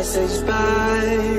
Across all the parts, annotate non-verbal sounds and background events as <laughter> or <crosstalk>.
passes by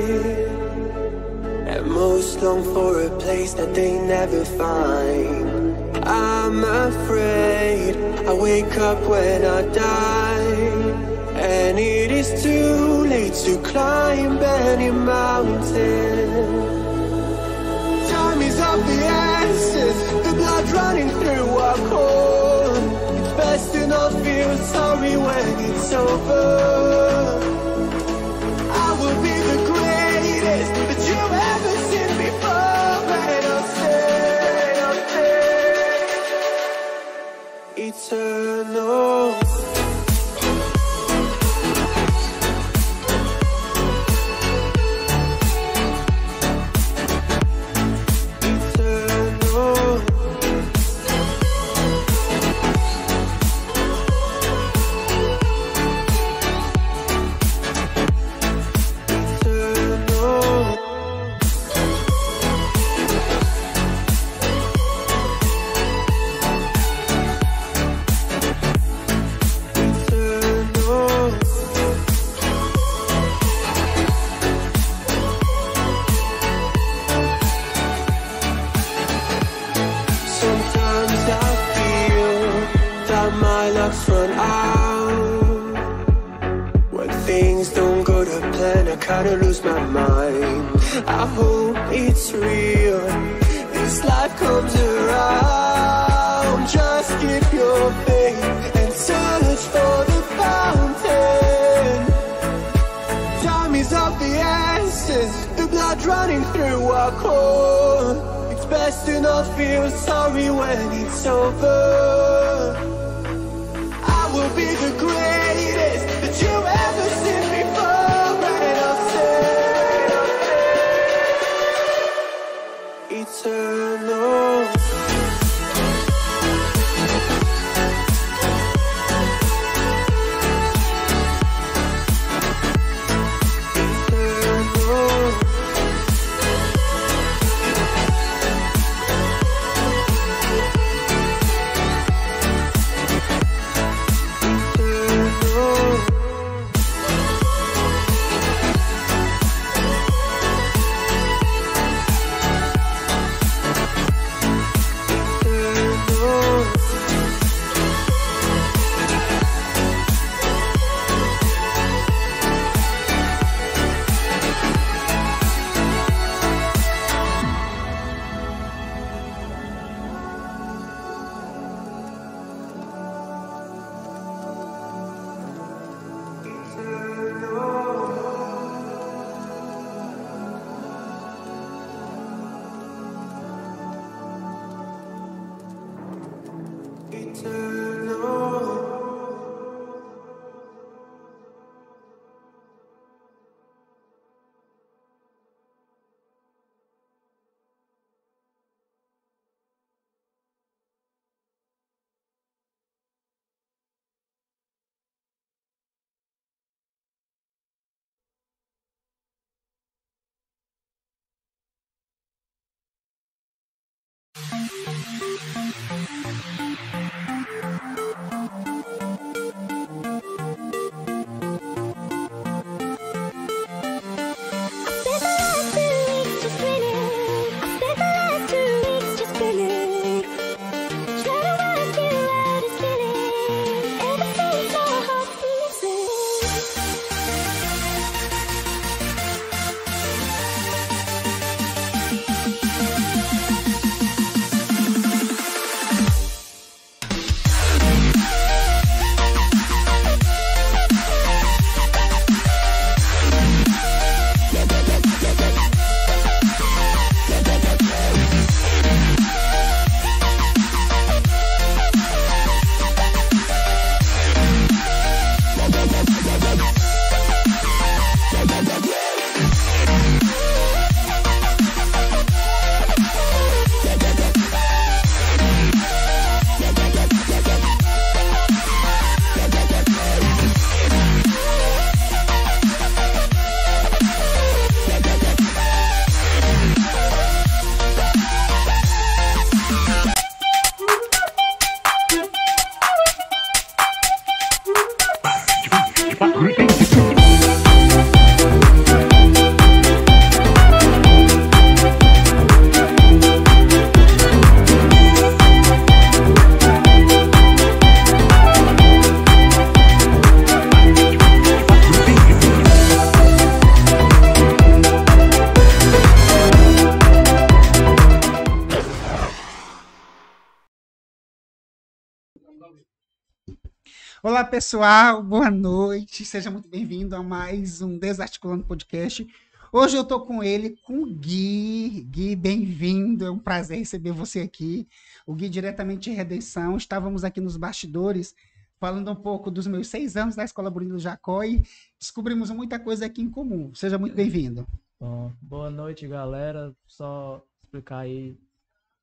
pessoal, boa noite. Seja muito bem-vindo a mais um Desarticulando Podcast. Hoje eu tô com ele, com o Gui. Gui, bem-vindo. É um prazer receber você aqui. O Gui, diretamente de Redenção. Estávamos aqui nos bastidores falando um pouco dos meus seis anos da Escola Bruno Jacó e descobrimos muita coisa aqui em comum. Seja muito bem-vindo. Bom, boa noite, galera. Só explicar aí.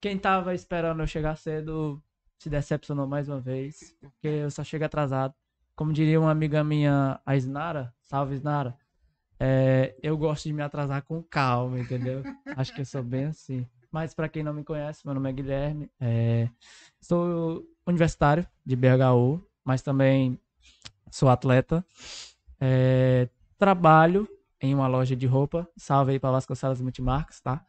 Quem tava esperando eu chegar cedo se decepcionou mais uma vez, porque eu só chego atrasado como diria uma amiga minha, a Snara, salve Snara, é, eu gosto de me atrasar com calma, entendeu? <laughs> Acho que eu sou bem assim. Mas para quem não me conhece, meu nome é Guilherme, é, sou universitário de BHU, mas também sou atleta. É, trabalho em uma loja de roupa, salve aí para Vasconcelos Multimarcas, tá?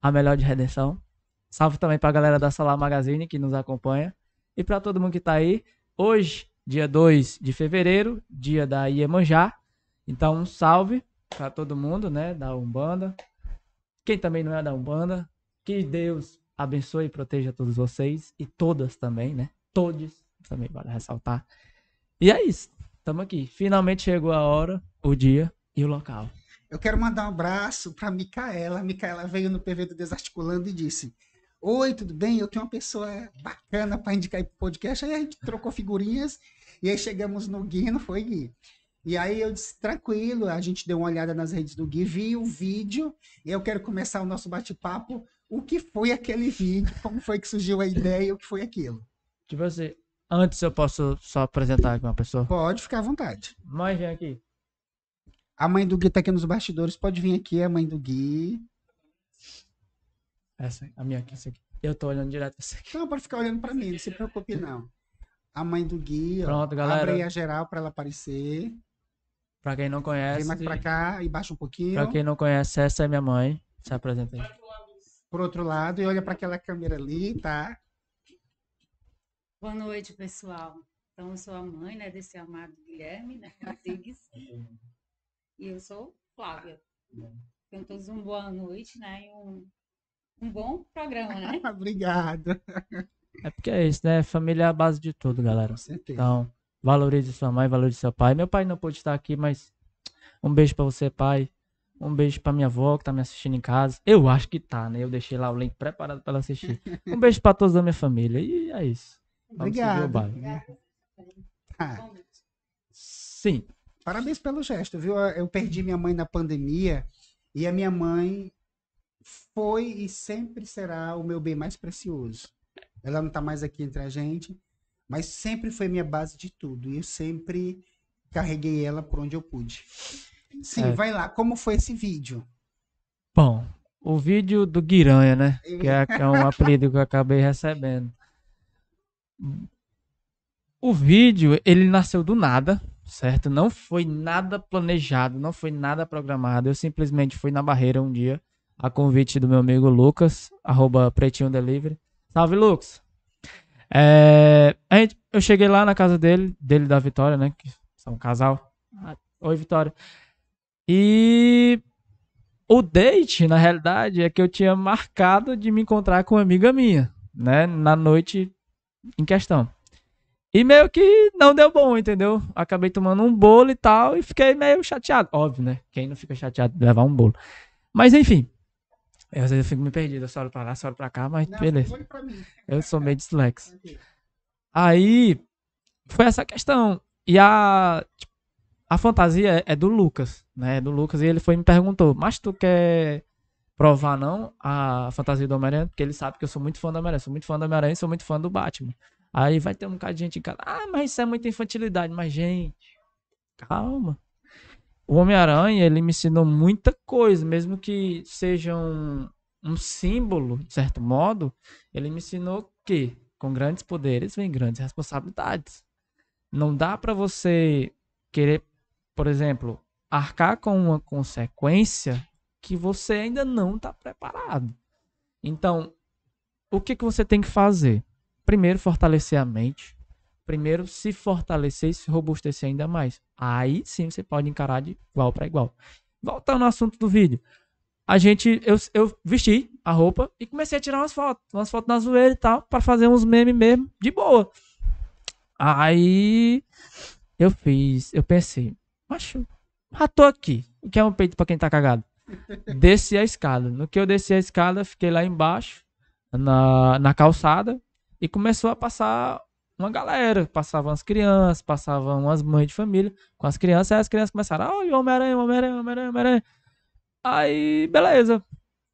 A melhor de redenção. Salve também para a galera da Salar Magazine que nos acompanha. E para todo mundo que está aí, hoje dia 2 de fevereiro, dia da Iemanjá. Então, um salve para todo mundo, né, da Umbanda. Quem também não é da Umbanda, que Deus abençoe e proteja todos vocês e todas também, né? Todos, também vale ressaltar. E é isso. Estamos aqui. Finalmente chegou a hora, o dia e o local. Eu quero mandar um abraço para Micaela. Micaela veio no PV do Desarticulando e disse: Oi, tudo bem? Eu tenho uma pessoa bacana para indicar o pro podcast. Aí a gente trocou figurinhas e aí chegamos no Gui, não foi, Gui? E aí eu disse, tranquilo, a gente deu uma olhada nas redes do Gui, vi o vídeo, e eu quero começar o nosso bate-papo. O que foi aquele vídeo? Como foi que surgiu a ideia? O que foi aquilo? Tipo assim, antes eu posso só apresentar aqui uma pessoa? Pode, ficar à vontade. Mãe, vem aqui. A mãe do Gui tá aqui nos bastidores, pode vir aqui, a mãe do Gui. Essa, a minha aqui, essa aqui. Eu tô olhando direto essa aqui. Não, pode ficar olhando pra mim, não se preocupe, não. A mãe do Gui, Pronto, ó, galera. abre aí a geral pra ela aparecer. Pra quem não conhece. Vem mais pra cá e baixa um pouquinho. Pra quem não conhece, essa é minha mãe. Se apresenta aí. Por outro lado, e olha para aquela câmera ali, tá? Boa noite, pessoal. Então, eu sou a mãe né, desse amado Guilherme né, Rodrigues. <laughs> e eu sou Flávia. Então, todos um boa noite né, e um um bom programa, né? <laughs> Obrigado. É porque é isso, né? Família é a base de tudo, galera. Com certeza. Então, valorize sua mãe, valorize seu pai. Meu pai não pôde estar aqui, mas um beijo para você, pai. Um beijo pra minha avó que tá me assistindo em casa. Eu acho que tá, né? Eu deixei lá o link preparado para ela assistir. Um beijo para todos da minha família. E é isso. Vamos Obrigado. Obrigado. Ah. Sim. Parabéns pelo gesto, viu? Eu perdi minha mãe na pandemia e a minha mãe foi e sempre será o meu bem mais precioso. Ela não está mais aqui entre a gente, mas sempre foi minha base de tudo. E eu sempre carreguei ela por onde eu pude. Sim, é. vai lá. Como foi esse vídeo? Bom, o vídeo do Guiranha, né? Que é, que é um <laughs> apelido que eu acabei recebendo. O vídeo, ele nasceu do nada, certo? Não foi nada planejado, não foi nada programado. Eu simplesmente fui na barreira um dia a convite do meu amigo Lucas, arroba Pretinho Delivery. Salve, Lucas! É, gente, eu cheguei lá na casa dele, dele da Vitória, né? Que são um casal. Ah. Oi, Vitória. E o date, na realidade, é que eu tinha marcado de me encontrar com uma amiga minha, né? Na noite em questão. E meio que não deu bom, entendeu? Acabei tomando um bolo e tal, e fiquei meio chateado. Óbvio, né? Quem não fica chateado de levar um bolo. Mas enfim, Aí às vezes eu fico me perdido, eu só olho pra lá, só olho pra cá, mas Não, beleza. Eu sou meio dislexo. Aí foi essa questão. E a, tipo, a fantasia é do Lucas, né? É do Lucas e ele foi e me perguntou, mas tu quer provar não a fantasia do Homem-Aranha? Porque ele sabe que eu sou muito fã do Homem-Aranha, sou muito fã do Homem-Aranha, sou muito fã do Batman. Aí vai ter um bocado de gente em casa, ah, mas isso é muita infantilidade. Mas gente, calma o Homem-Aranha, ele me ensinou muita coisa, mesmo que seja um, um símbolo, de certo modo, ele me ensinou que com grandes poderes vem grandes responsabilidades. Não dá para você querer, por exemplo, arcar com uma consequência que você ainda não está preparado. Então, o que, que você tem que fazer? Primeiro, fortalecer a mente primeiro se fortalecer e se robustecer ainda mais. Aí sim você pode encarar de igual para igual. Voltando ao assunto do vídeo. A gente, eu, eu vesti a roupa e comecei a tirar umas fotos, umas fotos na zoeira e tal, para fazer uns memes mesmo, de boa. Aí eu fiz, eu pensei, macho, ratou aqui. O que é um peito para quem tá cagado? <laughs> Desci a escada. No que eu desci a escada, fiquei lá embaixo, na, na calçada, e começou a passar uma galera, passavam as crianças, passavam as mães de família com as crianças, aí as crianças começaram, ah, olha o Homem-Aranha, Homem-Aranha, Homem-Aranha, Homem-Aranha. Aí, beleza.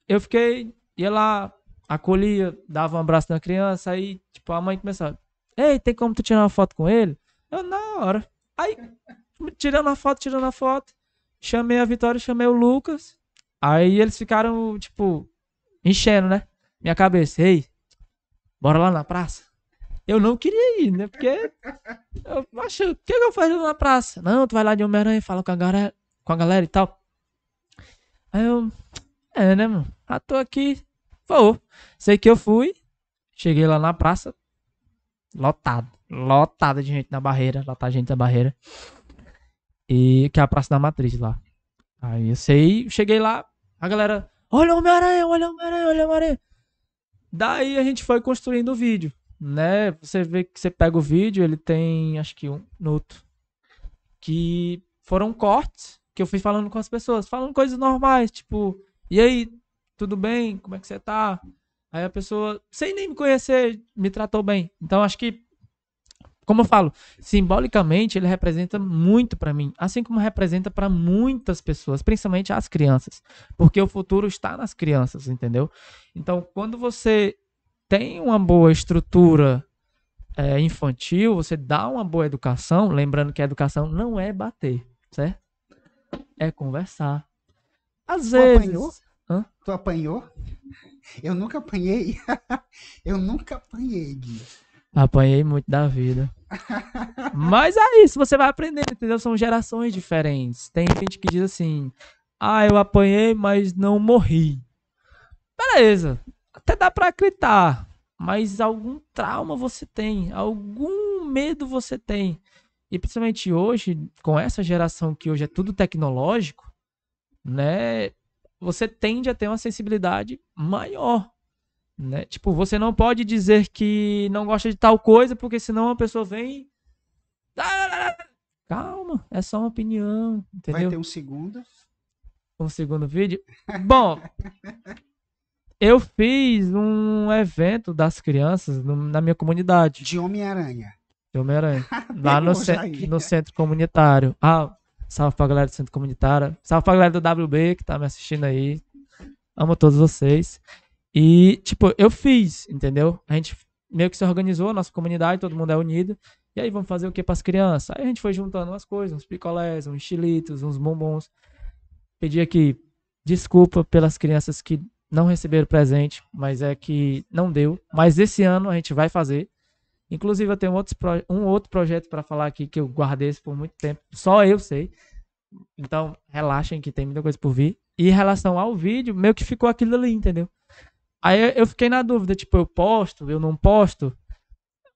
Eu fiquei, ia lá, acolhia, dava um abraço na criança, aí, tipo, a mãe começava, ei, tem como tu tirar uma foto com ele? Eu, na hora. Aí, tirando a foto, tirando a foto, chamei a Vitória, chamei o Lucas, aí eles ficaram, tipo, enchendo, né? Minha cabeça, ei, bora lá na praça eu não queria ir, né? Porque. Eu acho, o que, é que eu faço na praça? Não, tu vai lá de Homem-Aranha e fala com a, galera, com a galera e tal. Aí eu. É, né, mano? Ah, tô aqui. Vou. Sei que eu fui. Cheguei lá na praça. Lotado. Lotada de gente na barreira. Lotada de gente na barreira. E que é a Praça da Matriz lá. Aí eu sei, cheguei lá, a galera. Olha o Homem-Aranha, olha o Homem-Aranha, olha o Homem-Aranha. Daí a gente foi construindo o vídeo né? Você vê que você pega o vídeo, ele tem acho que um minuto. Que foram cortes que eu fui falando com as pessoas, falando coisas normais, tipo, e aí, tudo bem? Como é que você tá? Aí a pessoa, sem nem me conhecer, me tratou bem. Então acho que, como eu falo, simbolicamente ele representa muito para mim, assim como representa para muitas pessoas, principalmente as crianças, porque o futuro está nas crianças, entendeu? Então quando você tem uma boa estrutura é, infantil, você dá uma boa educação, lembrando que a educação não é bater, certo? É conversar. Às tu vezes. Apanhou? Hã? Tu apanhou? Eu nunca apanhei. <laughs> Eu nunca apanhei, Gui. Apanhei muito da vida. <laughs> Mas é isso, você vai aprendendo, entendeu? São gerações diferentes. Tem gente que diz assim: ah, eu apanhei, mas não morri. Beleza, até dá para acreditar, mas algum trauma você tem, algum medo você tem. E principalmente hoje, com essa geração que hoje é tudo tecnológico, né? Você tende a ter uma sensibilidade maior, né? Tipo, você não pode dizer que não gosta de tal coisa, porque senão a pessoa vem Calma, é só uma opinião, entendeu? Vai ter um segundo. Um segundo vídeo? Bom, eu fiz um evento das crianças no, na minha comunidade. De Homem-Aranha. De Homem-Aranha. <laughs> lá no, ce no, centro comunitário. Ah, salve pra galera do centro comunitário. Salve pra galera do WB que tá me assistindo aí. Amo todos vocês. E, tipo, eu fiz, entendeu? A gente meio que se organizou, nossa comunidade, todo mundo é unido. E aí, vamos fazer o que para as crianças? Aí a gente foi juntando umas coisas, uns picolés, uns chilitos, uns bombons. Pedi aqui desculpa pelas crianças que não receberam presente, mas é que não deu. Mas esse ano a gente vai fazer. Inclusive, eu tenho outros, um outro projeto para falar aqui que eu guardei esse por muito tempo. Só eu sei. Então, relaxem que tem muita coisa por vir. E em relação ao vídeo, meio que ficou aquilo ali, entendeu? Aí eu fiquei na dúvida, tipo, eu posto, eu não posto.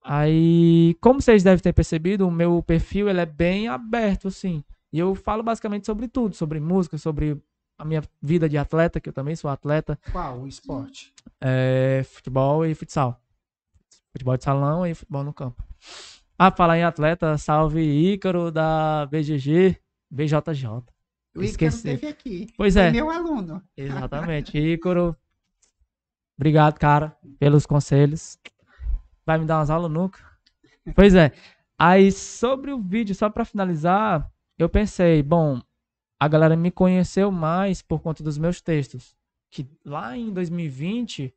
Aí, como vocês devem ter percebido, o meu perfil ele é bem aberto, assim. E eu falo basicamente sobre tudo, sobre música, sobre a minha vida de atleta, que eu também sou atleta. Qual o esporte? É, futebol e futsal. Futebol de salão e futebol no campo. Ah, falar em atleta, salve Ícaro da BGG, BJJ. O Esqueci. Ícaro esteve aqui. Pois é. é. meu aluno. Exatamente. Ícaro, obrigado, cara, pelos conselhos. Vai me dar umas aulas nunca? Pois é. Aí, sobre o vídeo, só para finalizar, eu pensei, bom, a galera me conheceu mais por conta dos meus textos. Que lá em 2020,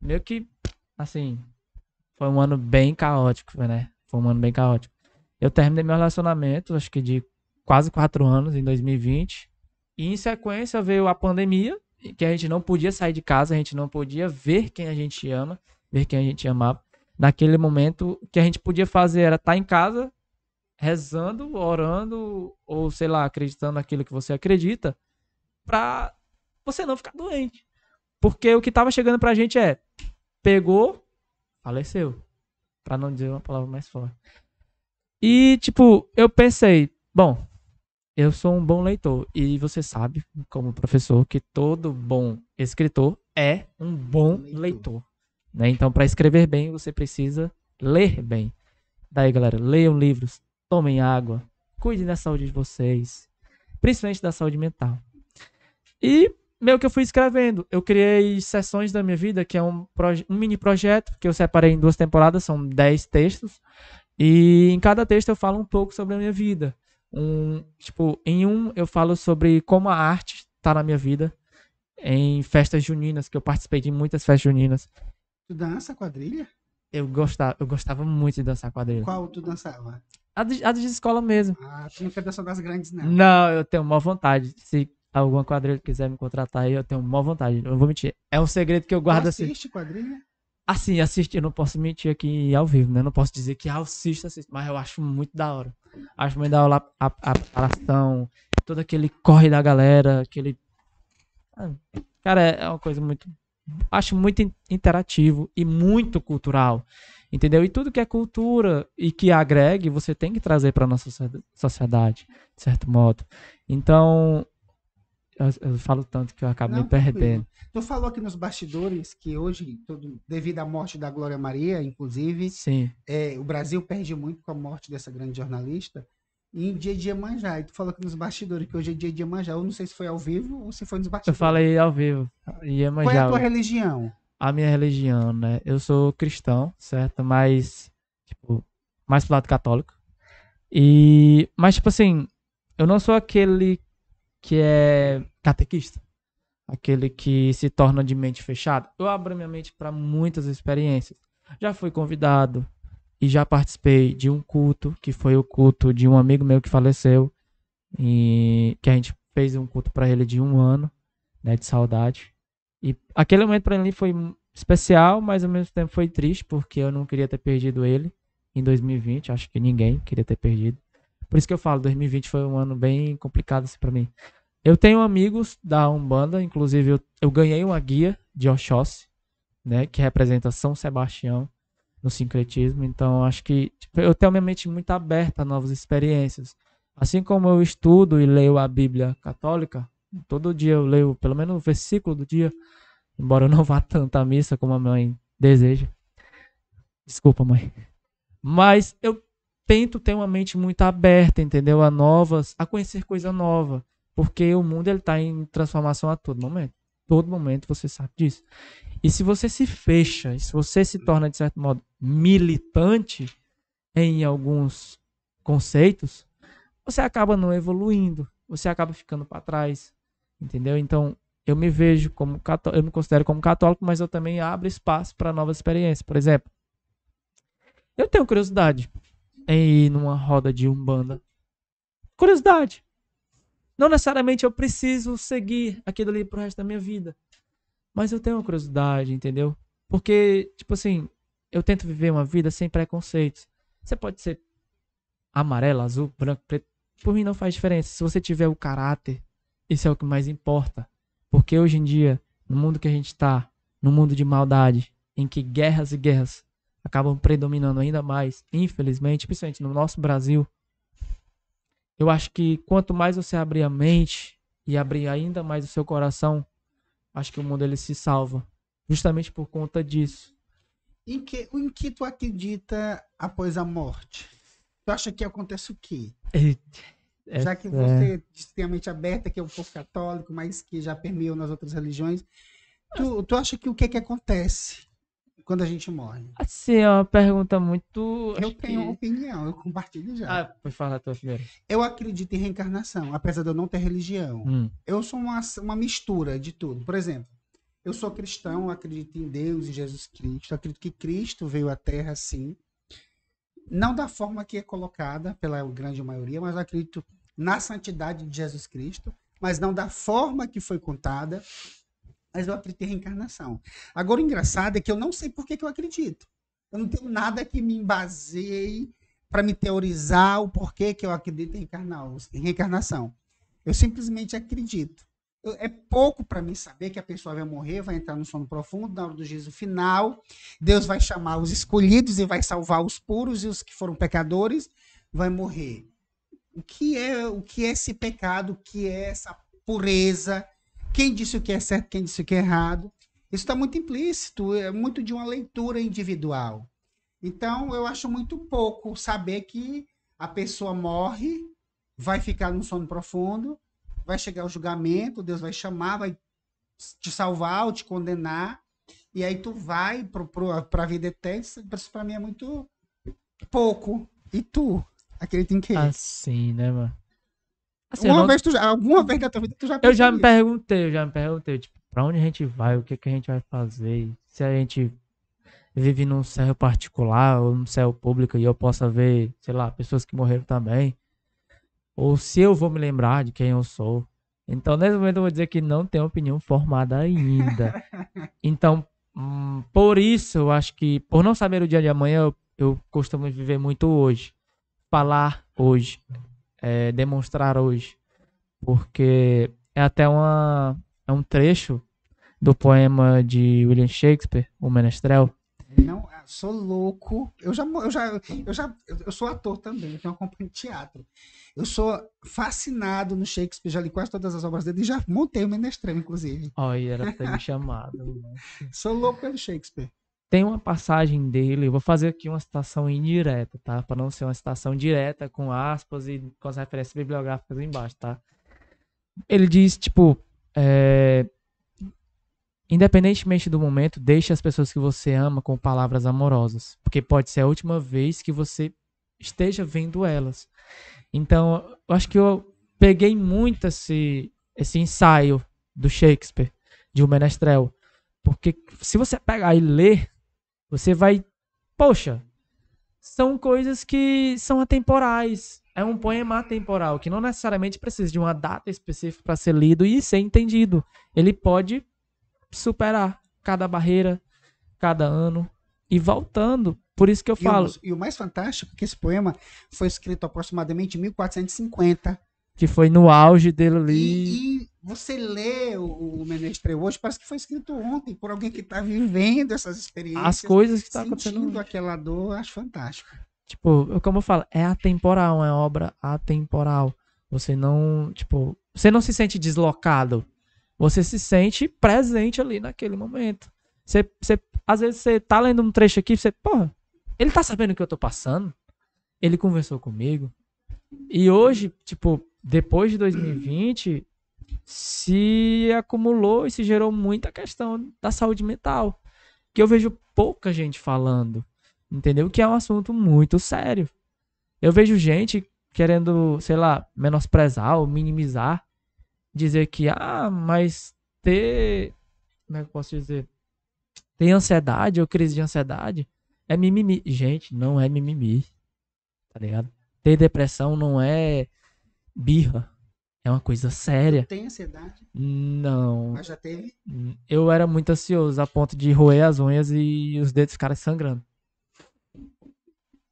meio que, assim, foi um ano bem caótico, né? Foi um ano bem caótico. Eu terminei meu relacionamento, acho que de quase quatro anos, em 2020. E em sequência veio a pandemia, que a gente não podia sair de casa, a gente não podia ver quem a gente ama, ver quem a gente amava. Naquele momento, o que a gente podia fazer era estar tá em casa rezando, orando, ou sei lá, acreditando naquilo que você acredita, pra você não ficar doente. Porque o que tava chegando pra gente é: pegou, faleceu. Pra não dizer uma palavra mais forte. E, tipo, eu pensei: bom, eu sou um bom leitor. E você sabe, como professor, que todo bom escritor é um bom leitor. leitor né? Então, para escrever bem, você precisa ler bem. Daí, galera, leiam livros, tomem água, cuidem da saúde de vocês, principalmente da saúde mental. E meio que eu fui escrevendo. Eu criei Sessões da Minha Vida, que é um, um mini projeto que eu separei em duas temporadas, são dez textos. E em cada texto eu falo um pouco sobre a minha vida. Um, tipo, em um eu falo sobre como a arte está na minha vida, em festas juninas, que eu participei de muitas festas juninas. Tu dança quadrilha? Eu gostava, eu gostava muito de dançar quadrilha. Qual tu dançava? A de, a de escola mesmo. Ah, tu não quer dessa das grandes, né? Não, eu tenho uma vontade. Se alguma quadrilha quiser me contratar aí, eu tenho uma vontade. Não vou mentir. É um segredo que eu guardo assim. Assiste quadrilha? Assim, assiste, eu não posso mentir aqui ao vivo, né? Eu não posso dizer que ah, assisto, assisto, mas eu acho muito da hora. Acho muito da hora a, a, preparação, todo aquele corre da galera, aquele. Ah, cara, é uma coisa muito. Acho muito interativo e muito cultural entendeu? E tudo que é cultura e que agregue, você tem que trazer para nossa sociedade, de certo modo. Então, eu, eu falo tanto que eu acabo Não, me perdendo. Tu falou aqui nos bastidores que hoje, todo, devido à morte da Glória Maria, inclusive, Sim. É, o Brasil perde muito com a morte dessa grande jornalista. E em dia de Iemanjá, e tu falou aqui nos bastidores que hoje é dia de Iemanjá. Eu não sei se foi ao vivo ou se foi nos bastidores. Eu falei ao vivo. Iemanjá. Qual é a tua religião? a minha religião, né? Eu sou cristão, certo? Mas, tipo, mais pro lado católico. E, mas, tipo assim, eu não sou aquele que é catequista, aquele que se torna de mente fechada. Eu abro minha mente para muitas experiências. Já fui convidado e já participei de um culto, que foi o culto de um amigo meu que faleceu, e que a gente fez um culto para ele de um ano, né, de saudade. E aquele momento para mim foi especial, mas ao mesmo tempo foi triste, porque eu não queria ter perdido ele em 2020. Acho que ninguém queria ter perdido. Por isso que eu falo, 2020 foi um ano bem complicado assim, para mim. Eu tenho amigos da Umbanda, inclusive eu, eu ganhei uma guia de Oxóssi, né, que representa São Sebastião no sincretismo. Então, acho que tipo, eu tenho minha mente muito aberta a novas experiências. Assim como eu estudo e leio a Bíblia Católica, Todo dia eu leio pelo menos o versículo do dia, embora eu não vá tanto à missa como a mãe deseja. Desculpa, mãe. Mas eu tento ter uma mente muito aberta, entendeu? A novas, a conhecer coisa nova, porque o mundo ele tá em transformação a todo momento. Todo momento você sabe disso. E se você se fecha, se você se torna de certo modo militante em alguns conceitos, você acaba não evoluindo, você acaba ficando para trás, Entendeu? Então, eu me vejo como cató... eu me considero como católico, mas eu também abro espaço para novas experiências. Por exemplo, eu tenho curiosidade em ir numa roda de umbanda. Curiosidade. Não necessariamente eu preciso seguir aquilo ali pro resto da minha vida. Mas eu tenho uma curiosidade, entendeu? Porque, tipo assim, eu tento viver uma vida sem preconceitos. Você pode ser amarelo, azul, branco, preto. Por mim não faz diferença. Se você tiver o caráter, isso é o que mais importa. Porque hoje em dia, no mundo que a gente está, no mundo de maldade, em que guerras e guerras acabam predominando ainda mais, infelizmente, principalmente no nosso Brasil, eu acho que quanto mais você abrir a mente e abrir ainda mais o seu coração, acho que o mundo ele se salva. Justamente por conta disso. Em que, em que tu acredita após a morte? Tu acha que acontece o quê? É já que é. você é... diz que tem a mente aberta, que é um pouco católico, mas que já permeou nas outras religiões, tu, tu acha que o que é que acontece quando a gente morre? Assim, é uma pergunta muito... Eu tenho que... opinião, eu compartilho já. Ah, foi falar tua primeira. Eu acredito em reencarnação, apesar de eu não ter religião. Hum. Eu sou uma, uma mistura de tudo. Por exemplo, eu sou cristão, acredito em Deus e Jesus Cristo, eu acredito que Cristo veio à Terra, sim, não da forma que é colocada pela grande maioria, mas acredito na santidade de Jesus Cristo, mas não da forma que foi contada, mas eu acredito em reencarnação. Agora, o engraçado é que eu não sei por que, que eu acredito. Eu não tenho nada que me baseie para me teorizar o porquê que eu acredito em, reencarnação. Eu simplesmente acredito. é pouco para mim saber que a pessoa vai morrer, vai entrar no sono profundo, na hora do juízo final. Deus vai chamar os escolhidos e vai salvar os puros e os que foram pecadores vai morrer. O que é o que é esse pecado? O que é essa pureza? Quem disse o que é certo? Quem disse o que é errado? Isso está muito implícito, é muito de uma leitura individual. Então, eu acho muito pouco saber que a pessoa morre, vai ficar num sono profundo, vai chegar o julgamento, Deus vai chamar, vai te salvar ou te condenar, e aí tu vai para a vida eterna. Isso para mim é muito pouco. E tu? Acredita que Assim, né, mano? Assim, alguma, não... vez tu já, alguma vez na tua vida tu já Eu já me isso. perguntei, eu já me perguntei, tipo, pra onde a gente vai, o que, que a gente vai fazer, se a gente vive num céu particular ou num céu público e eu possa ver, sei lá, pessoas que morreram também, ou se eu vou me lembrar de quem eu sou. Então, nesse momento, eu vou dizer que não tenho opinião formada ainda. <laughs> então, hum, por isso, eu acho que, por não saber o dia de amanhã, eu, eu costumo viver muito hoje falar hoje, é, demonstrar hoje, porque é até uma, é um trecho do poema de William Shakespeare, O Menestrel. Não, ah, sou louco. Eu já, eu já, eu já, eu sou ator também. Eu tenho uma companhia de teatro. Eu sou fascinado no Shakespeare. Já li quase todas as obras dele e já montei o Menestrel, inclusive. Olha, era pra ter me <laughs> chamado. sou louco pelo Shakespeare. Tem uma passagem dele, eu vou fazer aqui uma citação indireta, tá? Para não ser uma citação direta com aspas e com as referências bibliográficas embaixo, tá? Ele diz, tipo, é... independentemente do momento, deixe as pessoas que você ama com palavras amorosas, porque pode ser a última vez que você esteja vendo elas. Então, eu acho que eu peguei muito esse, esse ensaio do Shakespeare, de O Menestrel. Porque se você pegar e ler você vai. Poxa, são coisas que são atemporais. É um poema atemporal, que não necessariamente precisa de uma data específica para ser lido e ser entendido. Ele pode superar cada barreira, cada ano e voltando. Por isso que eu falo. E o, e o mais fantástico é que esse poema foi escrito aproximadamente em 1450 que foi no auge dele ali. E, e você lê o, o Menestrel hoje, parece que foi escrito ontem por alguém que está vivendo essas experiências. As coisas que tá acontecendo. aquela dor, acho fantástico. Tipo, como eu falo, é atemporal, é obra atemporal. Você não, tipo, você não se sente deslocado. Você se sente presente ali naquele momento. Você, você, às vezes você tá lendo um trecho aqui, você, porra, ele tá sabendo o que eu tô passando? Ele conversou comigo? E hoje, tipo, depois de 2020, se acumulou e se gerou muita questão da saúde mental, que eu vejo pouca gente falando, entendeu? Que é um assunto muito sério. Eu vejo gente querendo, sei lá, menosprezar ou minimizar, dizer que ah, mas ter, como é que eu posso dizer? Ter ansiedade ou crise de ansiedade é mimimi. Gente, não é mimimi. Tá ligado? ter depressão não é birra. É uma coisa séria. Tem ansiedade? Não. Mas já teve? Eu era muito ansioso a ponto de roer as unhas e os dedos ficarem sangrando.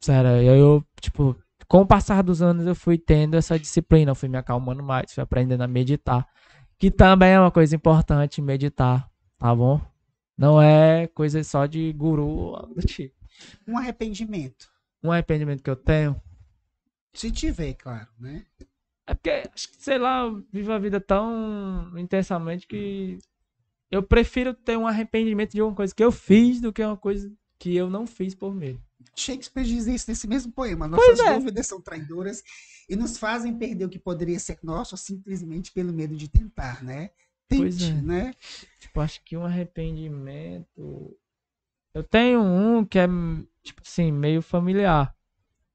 Sério, eu, eu, tipo, com o passar dos anos eu fui tendo essa disciplina, eu fui me acalmando mais, fui aprendendo a meditar. Que também é uma coisa importante meditar, tá bom? Não é coisa só de guru ou algo do tipo. Um arrependimento. Um arrependimento que eu tenho? Se tiver, claro, né? É porque, acho que, sei lá, eu vivo a vida tão intensamente que eu prefiro ter um arrependimento de uma coisa que eu fiz do que uma coisa que eu não fiz por medo. Shakespeare diz isso nesse mesmo poema. Nossas é. dúvidas são traidoras e nos fazem perder o que poderia ser nosso simplesmente pelo medo de tentar, né? Tente, é. né? Tipo, acho que um arrependimento. Eu tenho um que é, tipo assim, meio familiar.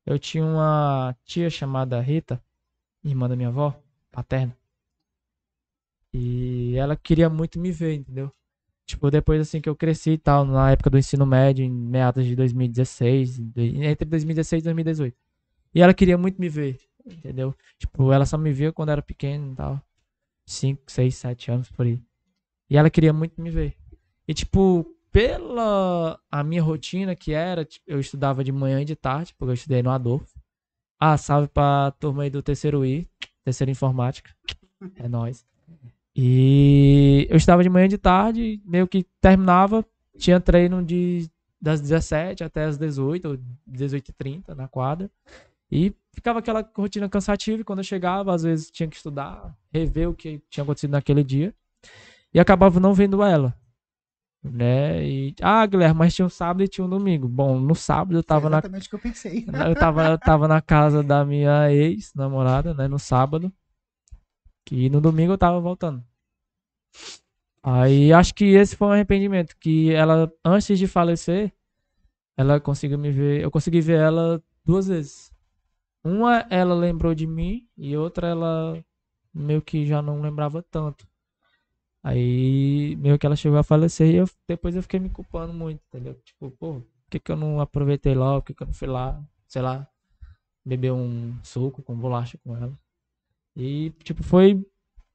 Eu tinha uma tia chamada Rita, irmã da minha avó, paterna. E ela queria muito me ver, entendeu? Tipo, depois assim que eu cresci e tal, na época do ensino médio, em meados de 2016, entre 2016 e 2018. E ela queria muito me ver, entendeu? Tipo, ela só me via quando era pequeno e tal. 5, 6, 7 anos por aí. E ela queria muito me ver. E tipo, pela a minha rotina, que era, eu estudava de manhã e de tarde, porque eu estudei no Adolfo. Ah, salve pra turma aí do terceiro I, terceiro informática. É nós. E eu estava de manhã e de tarde, meio que terminava, tinha treino de das 17 até as 18, ou 18h30 na quadra. E ficava aquela rotina cansativa, e quando eu chegava, às vezes tinha que estudar, rever o que tinha acontecido naquele dia. E acabava não vendo ela né? E, ah, Guilherme, mas tinha um sábado e tinha um domingo. Bom, no sábado eu tava é exatamente na. que eu pensei. <laughs> Eu tava, eu tava na casa da minha ex-namorada, né? No sábado. Que no domingo eu tava voltando. Aí acho que esse foi um arrependimento. Que ela, antes de falecer, ela conseguiu me ver. Eu consegui ver ela duas vezes. Uma ela lembrou de mim e outra ela meio que já não lembrava tanto. Aí meio que ela chegou a falecer e eu, depois eu fiquei me culpando muito, entendeu? Tipo, pô, por que, que eu não aproveitei lá? Por que, que eu não fui lá, sei lá, beber um suco com bolacha com ela? E, tipo, foi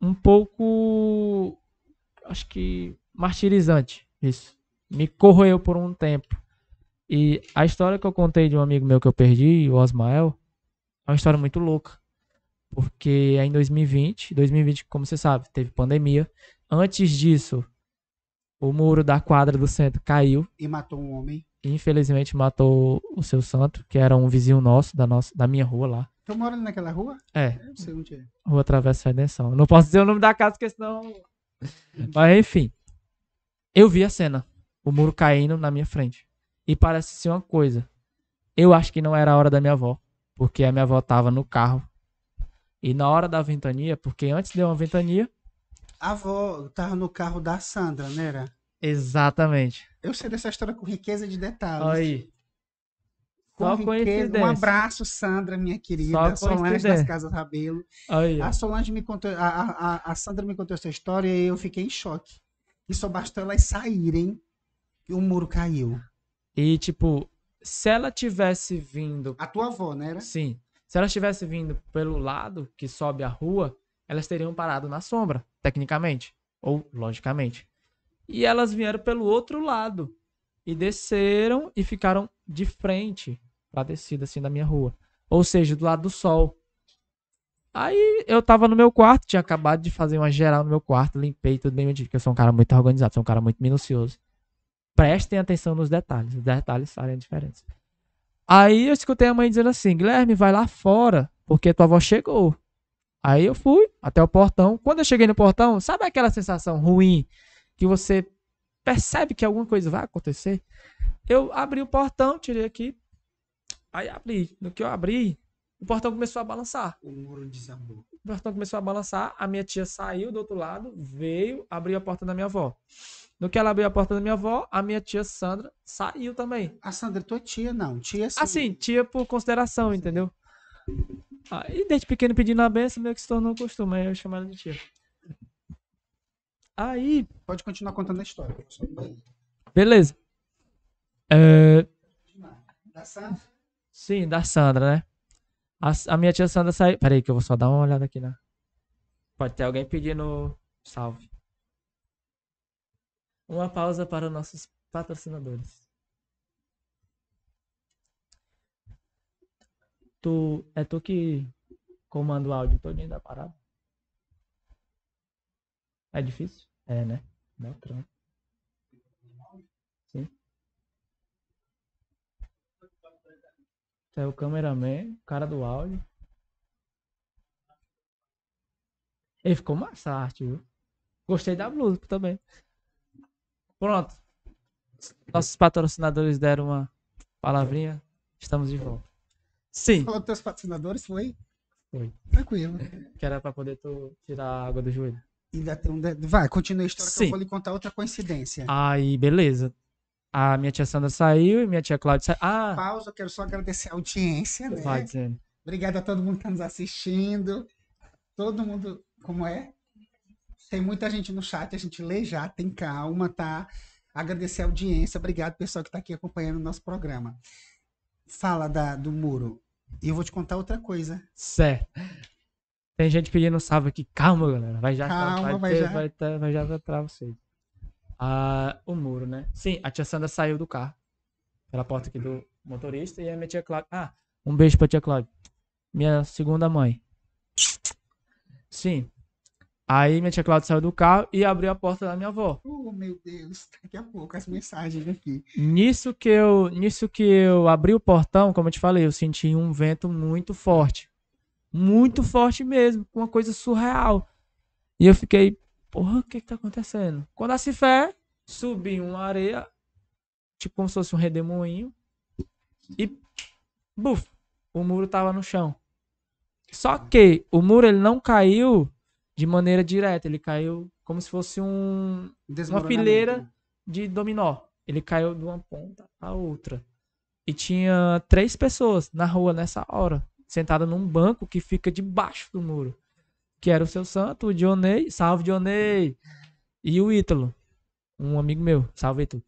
um pouco, acho que, martirizante isso. Me corroeu por um tempo. E a história que eu contei de um amigo meu que eu perdi, o Osmael, é uma história muito louca. Porque é em 2020, 2020, como você sabe, teve pandemia. Antes disso, o muro da quadra do centro caiu. E matou um homem. Infelizmente matou o seu santo, que era um vizinho nosso, da, nossa, da minha rua lá. Tu mora naquela rua? É. Eu não sei onde é. Rua Travessa Redenção. Não posso dizer o nome da casa, porque senão. Mas enfim. Eu vi a cena. O muro caindo na minha frente. E parece ser uma coisa. Eu acho que não era a hora da minha avó. Porque a minha avó tava no carro. E na hora da ventania, porque antes deu uma ventania, a avó tava no carro da Sandra, né, era? Exatamente. Eu sei dessa história com riqueza de detalhes. Aí. Com Só riqueza. Um abraço, Sandra, minha querida. Só Solange das Casas Rabelo. A Solange me contou, a, a, a Sandra me contou essa história e eu fiquei em choque. E só bastou elas saírem e o muro caiu. E, tipo, se ela tivesse vindo. A tua avó, né? Era? Sim. Se ela tivesse vindo pelo lado que sobe a rua, elas teriam parado na sombra, tecnicamente ou logicamente. E elas vieram pelo outro lado e desceram e ficaram de frente para a descida assim da minha rua, ou seja, do lado do sol. Aí eu tava no meu quarto, tinha acabado de fazer uma geral no meu quarto, limpei tudo bem bonitinho, porque eu sou um cara muito organizado, sou um cara muito minucioso. Prestem atenção nos detalhes, os detalhes fazem a diferença. Aí eu escutei a mãe dizendo assim: Guilherme, vai lá fora, porque tua avó chegou. Aí eu fui, até o portão. Quando eu cheguei no portão, sabe aquela sensação ruim que você percebe que alguma coisa vai acontecer? Eu abri o portão, tirei aqui, aí abri. No que eu abri, o portão começou a balançar. O muro desabou. O portão começou a balançar, a minha tia saiu do outro lado, veio, abriu a porta da minha avó. No que ela abriu a porta da minha avó, a minha tia Sandra saiu também. A Sandra, tua tia não, tia sim. Assim, tia por consideração, entendeu? Ah, e desde pequeno pedindo a benção, meio que se tornou um costume, aí eu ela de tia. Aí. Pode continuar contando a história, Beleza. É... Da Sandra? Sim, da Sandra, né? A, a minha tia Sandra saiu. Peraí, que eu vou só dar uma olhada aqui, né? Pode ter alguém pedindo salve. Uma pausa para nossos patrocinadores. Tu, é tu que comanda o áudio todinho da parada? É difícil? É, né? Dá trampo. Sim. Tu é o cameraman, o cara do áudio. Ele ficou massa a arte, viu? Gostei da blusa também. Pronto. Nossos patrocinadores deram uma palavrinha. Estamos de volta. Sim. Falou dos teus patrocinadores, foi? Foi. Tranquilo. Que era pra poder tu tirar a água do joelho. Ainda tem um. De... Vai, continua a história Sim. que eu vou lhe contar outra coincidência. Aí, beleza. A minha tia Sandra saiu e minha tia Cláudia saiu. Ah! Pausa, quero só agradecer a audiência, né? Vai dizendo. Obrigado a todo mundo que está nos assistindo. Todo mundo, como é? Tem muita gente no chat, a gente lê já, tem calma, tá? Agradecer a audiência, obrigado pessoal que está aqui acompanhando o nosso programa fala da, do muro. E eu vou te contar outra coisa. Certo. Tem gente pedindo salve aqui. Calma, galera. Vai já. Tá- Calma, vai, vai já. Vai, ter, tá- vai já entrar tá vocês. Ah, o muro, né? Sim, a tia Sandra saiu do carro. Pela porta aqui do motorista. E a minha tia Cláudia. Ah, um beijo pra tia Cláudia. Minha segunda mãe. Sim. Aí minha tia Cláudia saiu do carro e abriu a porta da minha avó. Oh, meu Deus, tá daqui a pouco as mensagens aqui. Nisso que eu, nisso que eu abri o portão, como eu te falei, eu senti um vento muito forte. Muito forte mesmo, uma coisa surreal. E eu fiquei, porra, o que que tá acontecendo? Quando a fé, subi uma areia, tipo como se fosse um redemoinho, e buf, o muro tava no chão. Só que o muro ele não caiu de maneira direta. Ele caiu como se fosse um, uma fileira de dominó. Ele caiu de uma ponta à outra. E tinha três pessoas na rua nessa hora, sentada num banco que fica debaixo do muro. Que era o seu santo, o Dionei, salve Dionei, e o Ítalo, um amigo meu, salve Ítalo.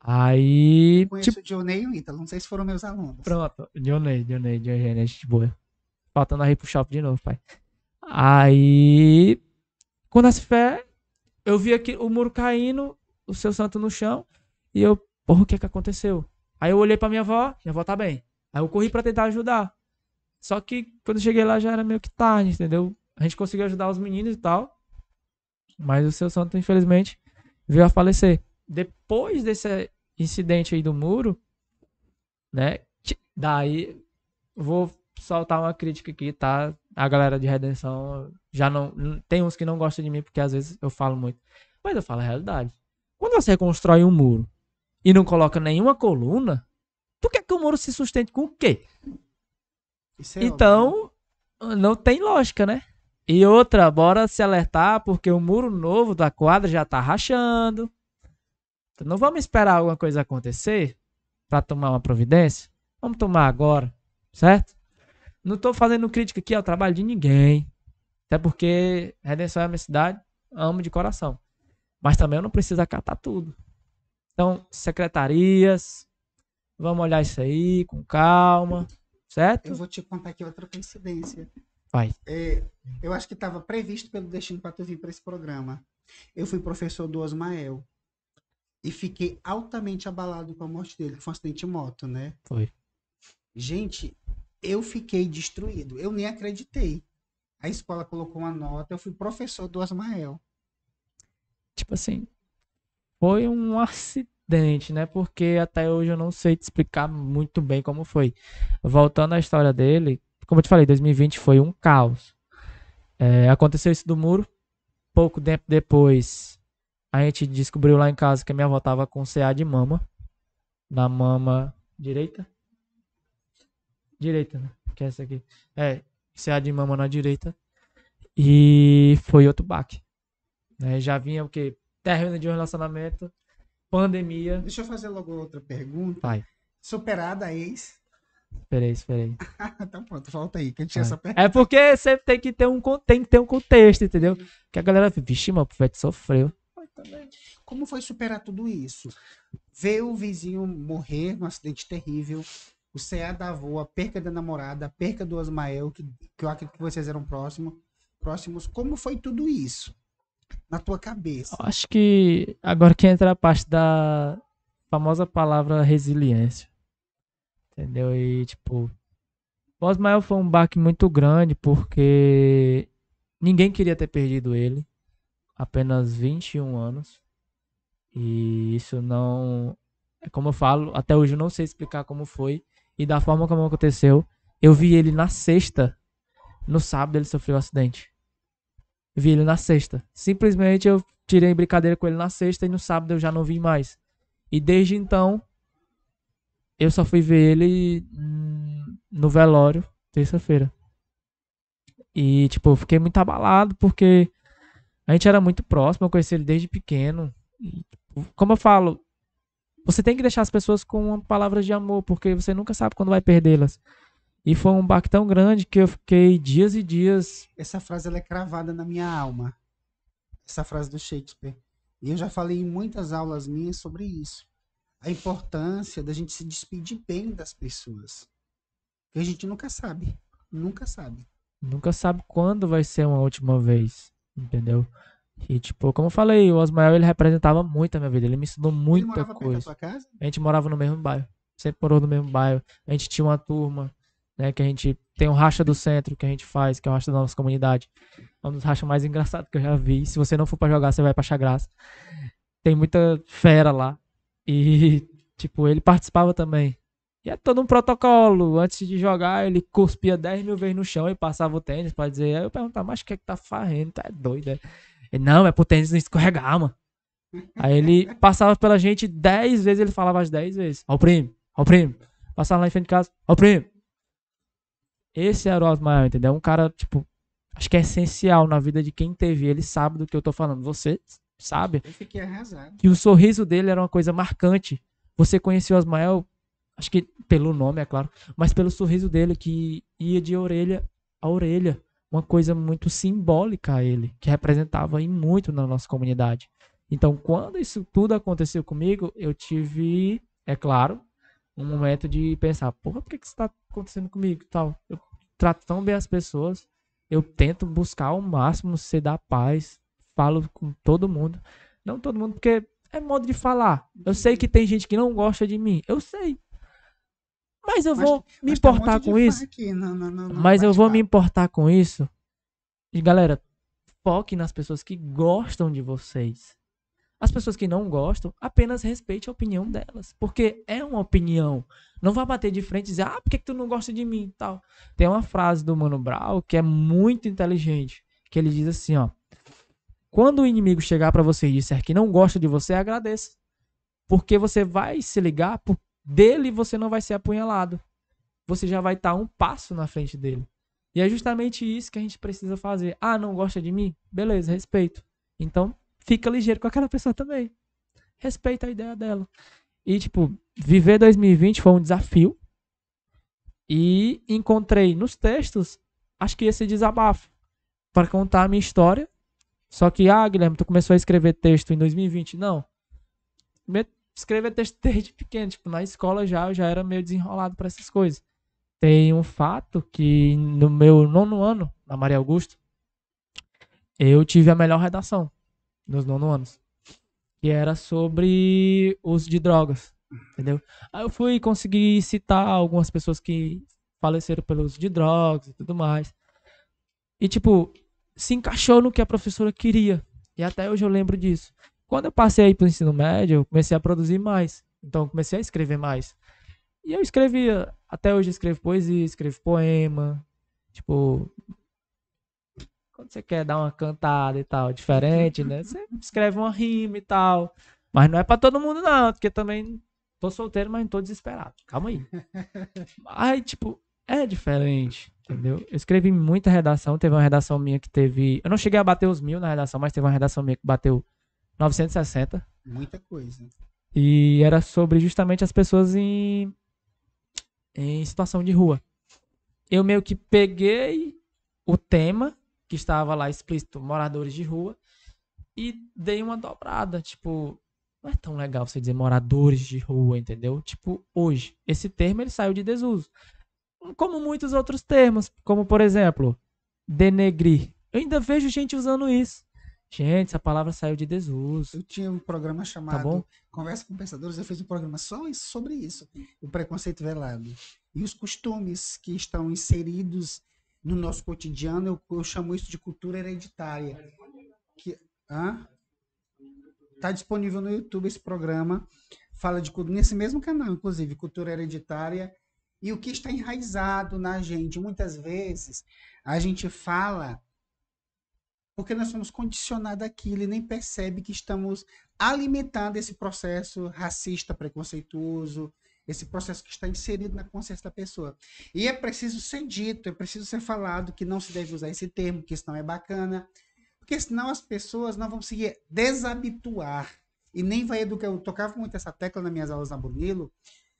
Aí. Conheço tipo... o Dionei e o Ítalo, não sei se foram meus alunos. Pronto, Dionei, Dionei, Dionei, gente boa. Faltando a ir pro shopping de novo, pai. Aí, quando essa fé, eu vi aqui o muro caindo, o seu santo no chão, e eu, porra, o que é que aconteceu? Aí eu olhei pra minha avó, minha avó tá bem. Aí eu corri para tentar ajudar. Só que quando eu cheguei lá já era meio que tarde, entendeu? A gente conseguiu ajudar os meninos e tal. Mas o seu santo, infelizmente, veio a falecer. Depois desse incidente aí do muro, né? Daí, vou soltar uma crítica aqui, tá? A galera de redenção já não. Tem uns que não gostam de mim porque às vezes eu falo muito. Mas eu falo a realidade. Quando você constrói um muro e não coloca nenhuma coluna, tu quer que o muro se sustente com o quê? É então, óbvio. Né? não tem lógica, né? E outra, bora se alertar porque o muro novo da quadra já tá rachando. Então, não vamos esperar alguma coisa acontecer para tomar uma providência. Vamos tomar agora, certo? Não tô fazendo crítica aqui ao trabalho de ninguém. Até porque Redenção é a minha cidade, amo de coração. Mas também eu não preciso acatar tudo. Então, secretarias, vamos olhar isso aí com calma, certo? Eu vou te contar aqui outra coincidência. Vai. É, eu acho que estava previsto pelo Destino para tu vir para esse programa. Eu fui professor do Osmael e fiquei altamente abalado com a morte dele, que foi um acidente de moto, né? Foi. Gente, eu fiquei destruído. Eu nem acreditei. A escola colocou uma nota, eu fui professor do Osmael. Tipo assim, foi um acidente, né? Porque até hoje eu não sei te explicar muito bem como foi. Voltando à história dele, como eu te falei, 2020 foi um caos. É, aconteceu isso do muro. Pouco tempo depois, a gente descobriu lá em casa que a minha avó tava com CA de mama. Na mama direita? Direita, né? Que é essa aqui. É, a de mama na direita. E foi outro baque. Né? Já vinha o quê? Término de um relacionamento, pandemia. Deixa eu fazer logo outra pergunta. Vai. Superada a ex. Peraí, peraí. <laughs> então pronto, falta aí, quem tinha essa pergunta. É porque sempre tem que ter um, tem que ter um contexto, entendeu? Que a galera, vixe, mano, o Pivete sofreu. Como foi superar tudo isso? Ver o vizinho morrer num acidente terrível, o CA da avó, a perca da namorada, a perca do Osmael, que, que eu acredito que vocês eram próximos, próximos. Como foi tudo isso na tua cabeça? Acho que agora que entra a parte da famosa palavra resiliência. Entendeu? E tipo, o Osmael foi um baque muito grande porque ninguém queria ter perdido ele. Apenas 21 anos. E isso não. É como eu falo, até hoje eu não sei explicar como foi e da forma como aconteceu. Eu vi ele na sexta. No sábado ele sofreu um acidente. Vi ele na sexta. Simplesmente eu tirei brincadeira com ele na sexta e no sábado eu já não vi mais. E desde então eu só fui ver ele hum, no velório terça-feira. E tipo, eu fiquei muito abalado porque a gente era muito próximo, eu conheci ele desde pequeno. E, tipo, como eu falo, você tem que deixar as pessoas com palavras de amor, porque você nunca sabe quando vai perdê-las. E foi um baque tão grande que eu fiquei dias e dias. Essa frase ela é cravada na minha alma. Essa frase do Shakespeare. E eu já falei em muitas aulas minhas sobre isso. A importância da gente se despedir bem das pessoas. Que a gente nunca sabe. Nunca sabe. Nunca sabe quando vai ser uma última vez. Entendeu? E, tipo, como eu falei, o Osmael ele representava muito a minha vida. Ele me ensinou muita ele coisa. A gente morava no mesmo bairro. Sempre morou no mesmo bairro. A gente tinha uma turma, né? Que a gente tem um racha do centro que a gente faz, que é o racha da nossa comunidade. É um dos rachas mais engraçados que eu já vi. Se você não for para jogar, você vai pra achar Tem muita fera lá. E, <laughs> tipo, ele participava também. E é todo um protocolo. Antes de jogar, ele cuspia 10 mil vezes no chão e passava o tênis pra dizer. Aí eu perguntava, mas o que é que tá farrendo? Tá é doido, é? Ele, não, é pro tênis não escorregar, mano. Aí ele passava pela gente dez vezes, ele falava as dez vezes. Ó o primo, ó o primo. Passava lá em frente de casa, ó o primo. Esse era o Osmar, entendeu? Um cara, tipo, acho que é essencial na vida de quem teve. Ele sabe do que eu tô falando. Você sabe? Eu fiquei arrasado. Que o sorriso dele era uma coisa marcante. Você conheceu o Osmael, acho que pelo nome, é claro, mas pelo sorriso dele que ia de orelha a orelha uma coisa muito simbólica a ele, que representava e muito na nossa comunidade. Então, quando isso tudo aconteceu comigo, eu tive, é claro, um momento de pensar, porra, por que, que isso está acontecendo comigo tal? Eu trato tão bem as pessoas, eu tento buscar ao máximo ser da paz, falo com todo mundo. Não todo mundo, porque é modo de falar. Eu sei que tem gente que não gosta de mim, eu sei. Mas eu mas, vou me importar um com isso. Não, não, não, mas eu vou me importar com isso. E galera, foque nas pessoas que gostam de vocês. As pessoas que não gostam, apenas respeite a opinião delas. Porque é uma opinião. Não vá bater de frente e dizer, ah, por que, que tu não gosta de mim tal. Tem uma frase do Mano Brown que é muito inteligente. Que ele diz assim, ó. Quando o inimigo chegar para você e disser que não gosta de você, agradeça. Porque você vai se ligar por dele você não vai ser apunhalado. Você já vai estar tá um passo na frente dele. E é justamente isso que a gente precisa fazer. Ah, não gosta de mim? Beleza, respeito. Então, fica ligeiro com aquela pessoa também. Respeita a ideia dela. E, tipo, viver 2020 foi um desafio. E encontrei nos textos, acho que esse desabafo, para contar a minha história. Só que, ah, Guilherme, tu começou a escrever texto em 2020. Não escrever texto desde pequeno. Tipo, na escola já eu já era meio desenrolado para essas coisas. Tem um fato que no meu nono ano, na Maria Augusto, eu tive a melhor redação nos nono anos. Que era sobre uso de drogas. Entendeu? Aí eu fui conseguir citar algumas pessoas que faleceram pelo uso de drogas e tudo mais. E, tipo, se encaixou no que a professora queria. E até hoje eu lembro disso. Quando eu passei para o ensino médio, eu comecei a produzir mais. Então, eu comecei a escrever mais. E eu escrevia, até hoje escrevo poesia, escrevo poema. Tipo, quando você quer dar uma cantada e tal, diferente, né? Você escreve uma rima e tal. Mas não é para todo mundo, não, porque também tô solteiro, mas não tô desesperado. Calma aí. <laughs> Aí, tipo, é diferente, entendeu? Eu escrevi muita redação, teve uma redação minha que teve. Eu não cheguei a bater os mil na redação, mas teve uma redação minha que bateu 960. Muita coisa. E era sobre justamente as pessoas em, em situação de rua. Eu meio que peguei o tema que estava lá explícito, moradores de rua, e dei uma dobrada. Tipo, não é tão legal você dizer moradores de rua, entendeu? Tipo, hoje. Esse termo ele saiu de desuso. Como muitos outros termos, como por exemplo, denegrir. Eu ainda vejo gente usando isso. Gente, essa palavra saiu de desuso. Eu tinha um programa tá chamado tá Conversa com Pensadores, eu fiz um programa só sobre isso, o preconceito velado. E os costumes que estão inseridos no nosso cotidiano, eu, eu chamo isso de cultura hereditária. Que, hã? Está disponível no YouTube esse programa. Fala de nesse mesmo canal, inclusive, cultura hereditária e o que está enraizado na gente. Muitas vezes a gente fala porque nós somos condicionados àquilo e nem percebe que estamos alimentando esse processo racista, preconceituoso, esse processo que está inserido na consciência da pessoa. E é preciso ser dito, é preciso ser falado que não se deve usar esse termo, que isso não é bacana, porque senão as pessoas não vão se desabituar e nem vai educar. Eu tocava muito essa tecla nas minhas aulas na Brunilo,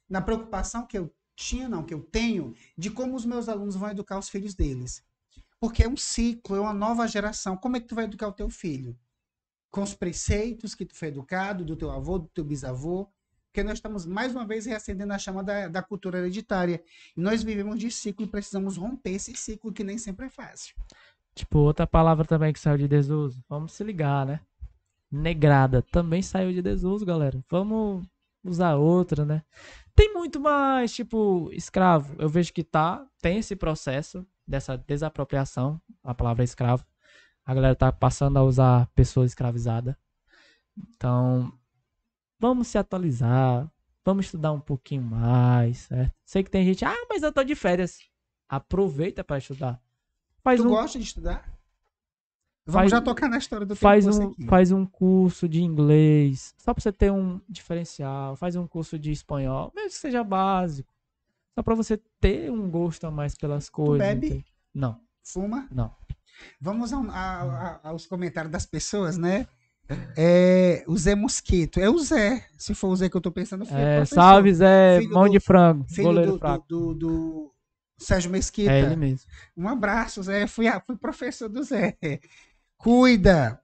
na preocupação que eu tinha, não, que eu tenho, de como os meus alunos vão educar os filhos deles. Porque é um ciclo, é uma nova geração. Como é que tu vai educar o teu filho? Com os preceitos que tu foi educado, do teu avô, do teu bisavô. Porque nós estamos mais uma vez reacendendo a chama da, da cultura hereditária. E nós vivemos de ciclo e precisamos romper esse ciclo que nem sempre é fácil. Tipo, outra palavra também que saiu de desuso. Vamos se ligar, né? Negrada também saiu de desuso, galera. Vamos usar outra, né? Tem muito mais, tipo, escravo. Eu vejo que tá, tem esse processo, dessa desapropriação, a palavra escravo. A galera tá passando a usar pessoa escravizada. Então, vamos se atualizar, vamos estudar um pouquinho mais, certo? Sei que tem gente, ah, mas eu tô de férias. Aproveita para estudar. Faz tu um... gosta de estudar? Vamos faz, já tocar na história do faz um aqui. Faz um curso de inglês, só para você ter um diferencial. Faz um curso de espanhol, mesmo que seja básico. Só para você ter um gosto a mais pelas coisas. Tu bebe? Não. Fuma? Não. Vamos a, a, a, aos comentários das pessoas, né? É, o Zé Mosquito. É o Zé. Se for o Zé que eu tô pensando, é, Salve, Zé. Filho mão do, de frango. goleiro do, fraco. Do, do, Sérgio Mesquita. É ele mesmo. Um abraço, Zé. Fui, fui professor do Zé. Cuida.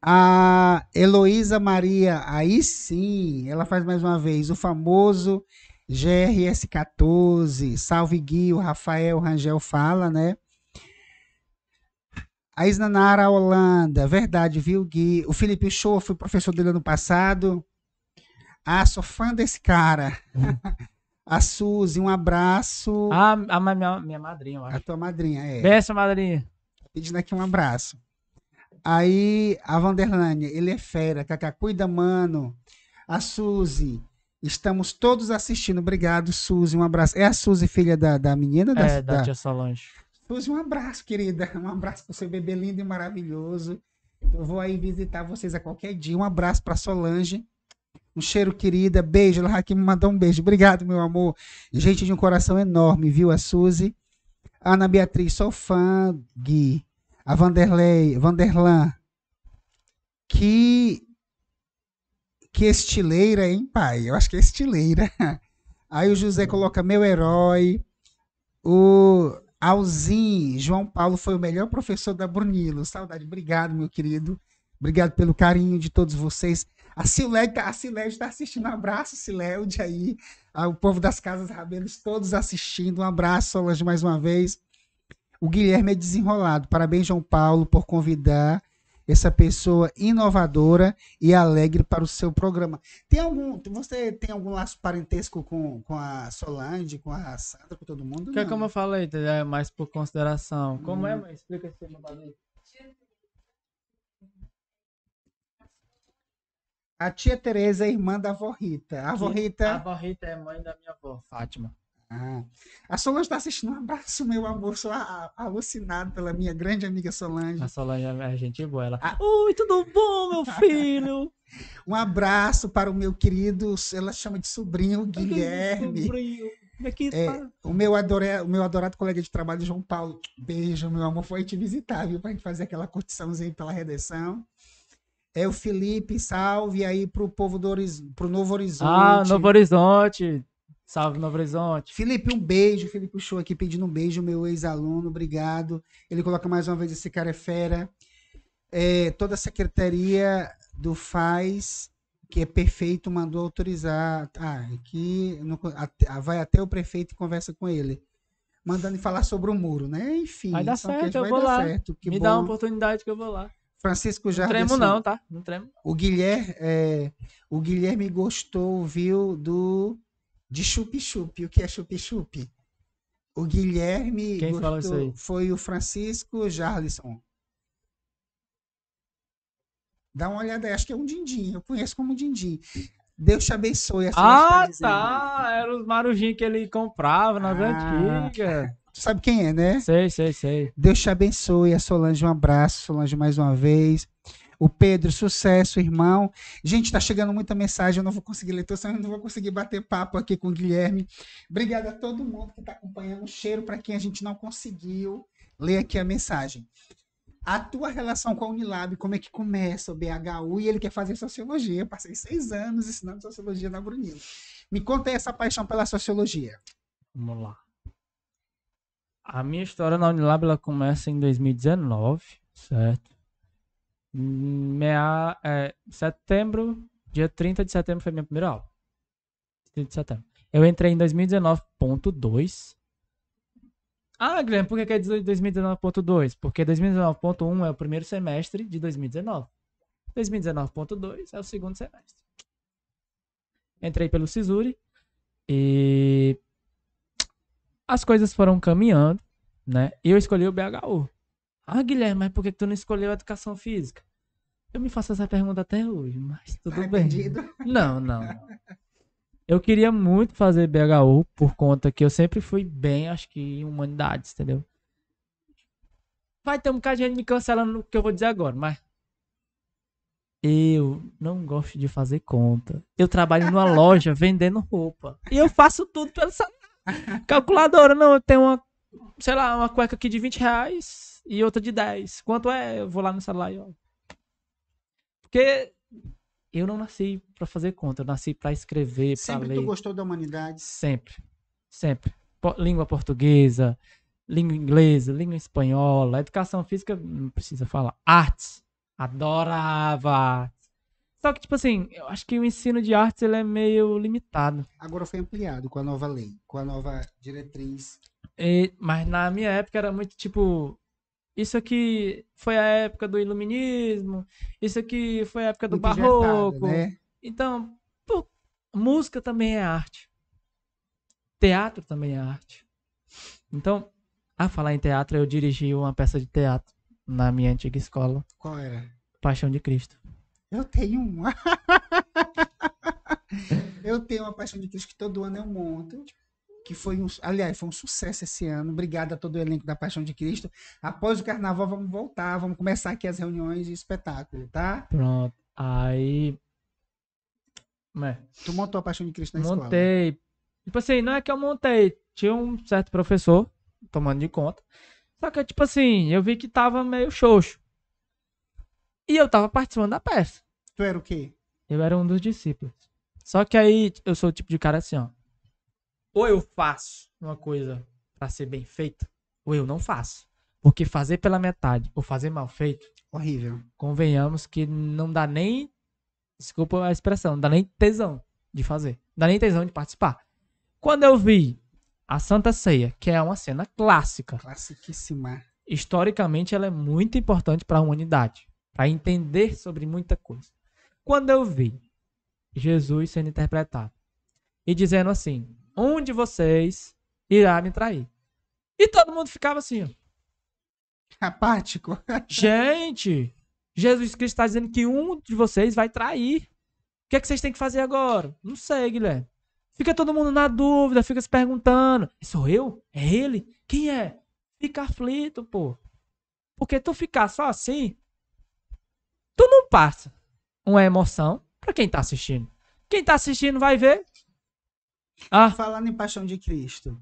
A Heloísa Maria, aí sim, ela faz mais uma vez o famoso GRS14, salve Gui, o Rafael Rangel fala, né? A Isnanara Holanda, verdade, viu, Gui? O Felipe Show, foi professor dele ano passado. Ah, sou fã desse cara. <laughs> a Suzy, um abraço. Ah, a minha, minha madrinha, eu acho. A tua madrinha, é. Beça madrinha. Pedindo aqui um abraço. Aí, a Vanderlane, ele é fera, Cacá, cuida, mano. A Suzy, Estamos todos assistindo. Obrigado, Suzy. Um abraço. É a Suzy, filha da, da menina? Da, é, da, da tia Solange. Suzy, um abraço, querida. <laughs> Um abraço para você, bebê lindo e maravilhoso. Eu vou aí visitar vocês a qualquer dia. Um abraço para Solange. Um cheiro, querida. Beijo. Ela aqui me mandou um beijo. Obrigado, meu amor. Gente de um coração enorme, viu? A Suzy. Ana Beatriz, sou fã, Gui. A Vanderlei, Vanderlan. Que que estileira, hein, pai? Eu acho que é estileira. <laughs> Aí o José hum. coloca meu herói. O Alzin, João Paulo foi o melhor professor da Brunilo. Saudade, obrigado, meu querido. Obrigado pelo carinho de todos vocês. A Ciléudia tá, a está assistindo. Um abraço, Ciléudia aí. Ah, o povo das Casas Rabelos, todos assistindo. Um abraço, Solange, mais uma vez. O Guilherme é desenrolado. Parabéns, João Paulo, por convidar essa pessoa inovadora e alegre para o seu programa. Tem algum, você tem algum laço parentesco com, com a Solange, com a Sandra, com todo mundo? Que é como eu falei, é mais por consideração. Como é, hum. é, mãe? Explica esse meu aí. A tia Tereza é irmã da avó Rita. A avó Rita... A avó Rita é mãe da minha avó, Fátima. Ah, a Solange está assistindo. Um abraço, meu amor. Sou a, a, alucinado pela minha grande amiga Solange. A Solange é gente boa. Ela. Ah. Oi, tudo bom, meu <laughs> filho? um abraço para o meu querido, ela chama de sobrinho, Guilherme. Sobrinho. É, tá... o, meu adoré, o meu adorado colega de trabalho, João Paulo. Beijo, meu amor. Foi te visitar, viu? Para gente fazer aquela curtiçãozinha pela redenção. É o Felipe, salve aí pro povo do Horiz... pro Novo Horizonte. Ah, Novo Horizonte. Salve Novo Horizonte. Felipe, um beijo. Felipe puxou aqui pedindo um beijo, meu ex-aluno, obrigado. Ele coloca mais uma vez: esse cara é fera. É, toda a secretaria do Faz, que é perfeito, mandou autorizar. Ah, aqui no, a, ah, vai até o prefeito e conversa com ele. Mandando falar sobre o muro, né? Enfim. Vai dar certo, eu vai vou lá. Certo, Me bom. dá uma oportunidade que eu vou lá. Francisco Jardim. Não tremo não, tá? Não tremo. O Guilherme, é, o Guilherme gostou, viu, do de chup-chup. O que é chup-chup? O Guilherme Quem gostou, isso aí? foi o Francisco Jarlison. Dá uma olhada aí, acho que é um dindim, eu conheço como dindim. Deus te abençoe. Assim ah, tá. Né? Era os marujinhos que ele comprava nas ah, antigas. Tu sabe quem é, né? Sei, sei, sei. Deus te abençoe. A é Solange, um abraço. Solange, mais uma vez. O Pedro, sucesso, irmão. Gente, está chegando muita mensagem, eu não vou conseguir ler, eu não vou conseguir bater papo aqui com o Guilherme. Obrigado a todo mundo que está acompanhando. Um cheiro para quem a gente não conseguiu ler aqui a mensagem. A tua relação com a Unilab, como é que começa o BHU? E ele quer fazer sociologia. Eu passei seis anos ensinando sociologia na Brunil. Me conta aí essa paixão pela sociologia. Vamos lá. A minha história na Unilab ela começa em 2019, certo? meia é, setembro, dia 30 de setembro foi minha primeira aula. 30 de setembro. Eu entrei em 2019.2. Ah, Guilherme, por que é 2019.2? Porque 2019.1 é o primeiro semestre de 2019. 2019.2 é o segundo semestre. Entrei pelo Cisuri e as coisas foram caminhando, né? E eu escolhi o BHU. Ah, Guilherme, mas por que tu não escolheu a educação física? Eu me faço essa pergunta até hoje, mas tá tudo Vai bem. Não, não. Eu queria muito fazer BHU por conta que eu sempre fui bem, acho que em humanidades, entendeu? Vai ter um bocado de gente me cancelando o que eu vou dizer agora, mas eu não gosto de fazer conta. Eu trabalho numa <laughs> loja vendendo roupa. E eu faço tudo pela calculadora. Não, eu tenho uma, sei lá, uma cueca aqui de 20 reais e outra de 10. Quanto é? Eu vou lá no celular e ó. Porque eu não nasci para fazer conta, eu nasci para escrever, para ler. Sempre tu gostou da humanidade? Sempre, sempre. língua portuguesa, língua inglesa, língua espanhola, educação física, não precisa falar. Artes, adorava Só que, tipo assim, eu acho que o ensino de artes ele é meio limitado. Agora foi ampliado com a nova lei, com a nova diretriz. E, mas na minha época era muito tipo isso aqui foi a época do iluminismo, isso aqui foi a época do Muito barroco. Né? Então, pô, música também é arte. Teatro também é arte. Então, a falar em teatro, eu dirigi uma peça de teatro na minha antiga escola. Qual era? Paixão de Cristo. Eu tenho uma. <laughs> eu tenho uma Paixão de Cristo que todo ano eu monto que foi um, aliás, foi um sucesso esse ano. Obrigado a todo o elenco da Paixão de Cristo. Após o carnaval, vamos voltar, vamos começar aqui as reuniões e espetáculo, tá? Pronto. Aí. É. Tu montou a Paixão de Cristo na montei. escola? Né? Montei. Tipo assim, não é que eu montei. Tinha um certo professor tomando de conta. Só que, tipo assim, eu vi que tava meio xoxo. E eu tava participando da peça. Tu era o quê? Eu era um dos discípulos. Só que aí eu sou o tipo de cara assim, ó ou eu faço uma coisa para ser bem feita, ou eu não faço. Porque fazer pela metade ou fazer mal feito. Horrível. Convenhamos que não dá nem. Desculpa a expressão, não dá nem tesão de fazer. Não dá nem tesão de participar. Quando eu vi a Santa Ceia, que é uma cena clássica. Classiquíssima. Historicamente, ela é muito importante para a humanidade. Para entender sobre muita coisa. Quando eu vi Jesus sendo interpretado e dizendo assim: um de vocês irá me trair. E todo mundo ficava assim, ó. Apático. <laughs> Gente, Jesus Cristo está dizendo que um de vocês vai trair. O que é que vocês têm que fazer agora? Não sei, Guilherme. Fica todo mundo na dúvida, fica se perguntando: é sou eu? É ele? Quem é? Fica aflito, pô. Porque tu ficar só assim, tu não passa uma emoção para quem tá assistindo. Quem tá assistindo vai ver, ah. Falando em Paixão de Cristo,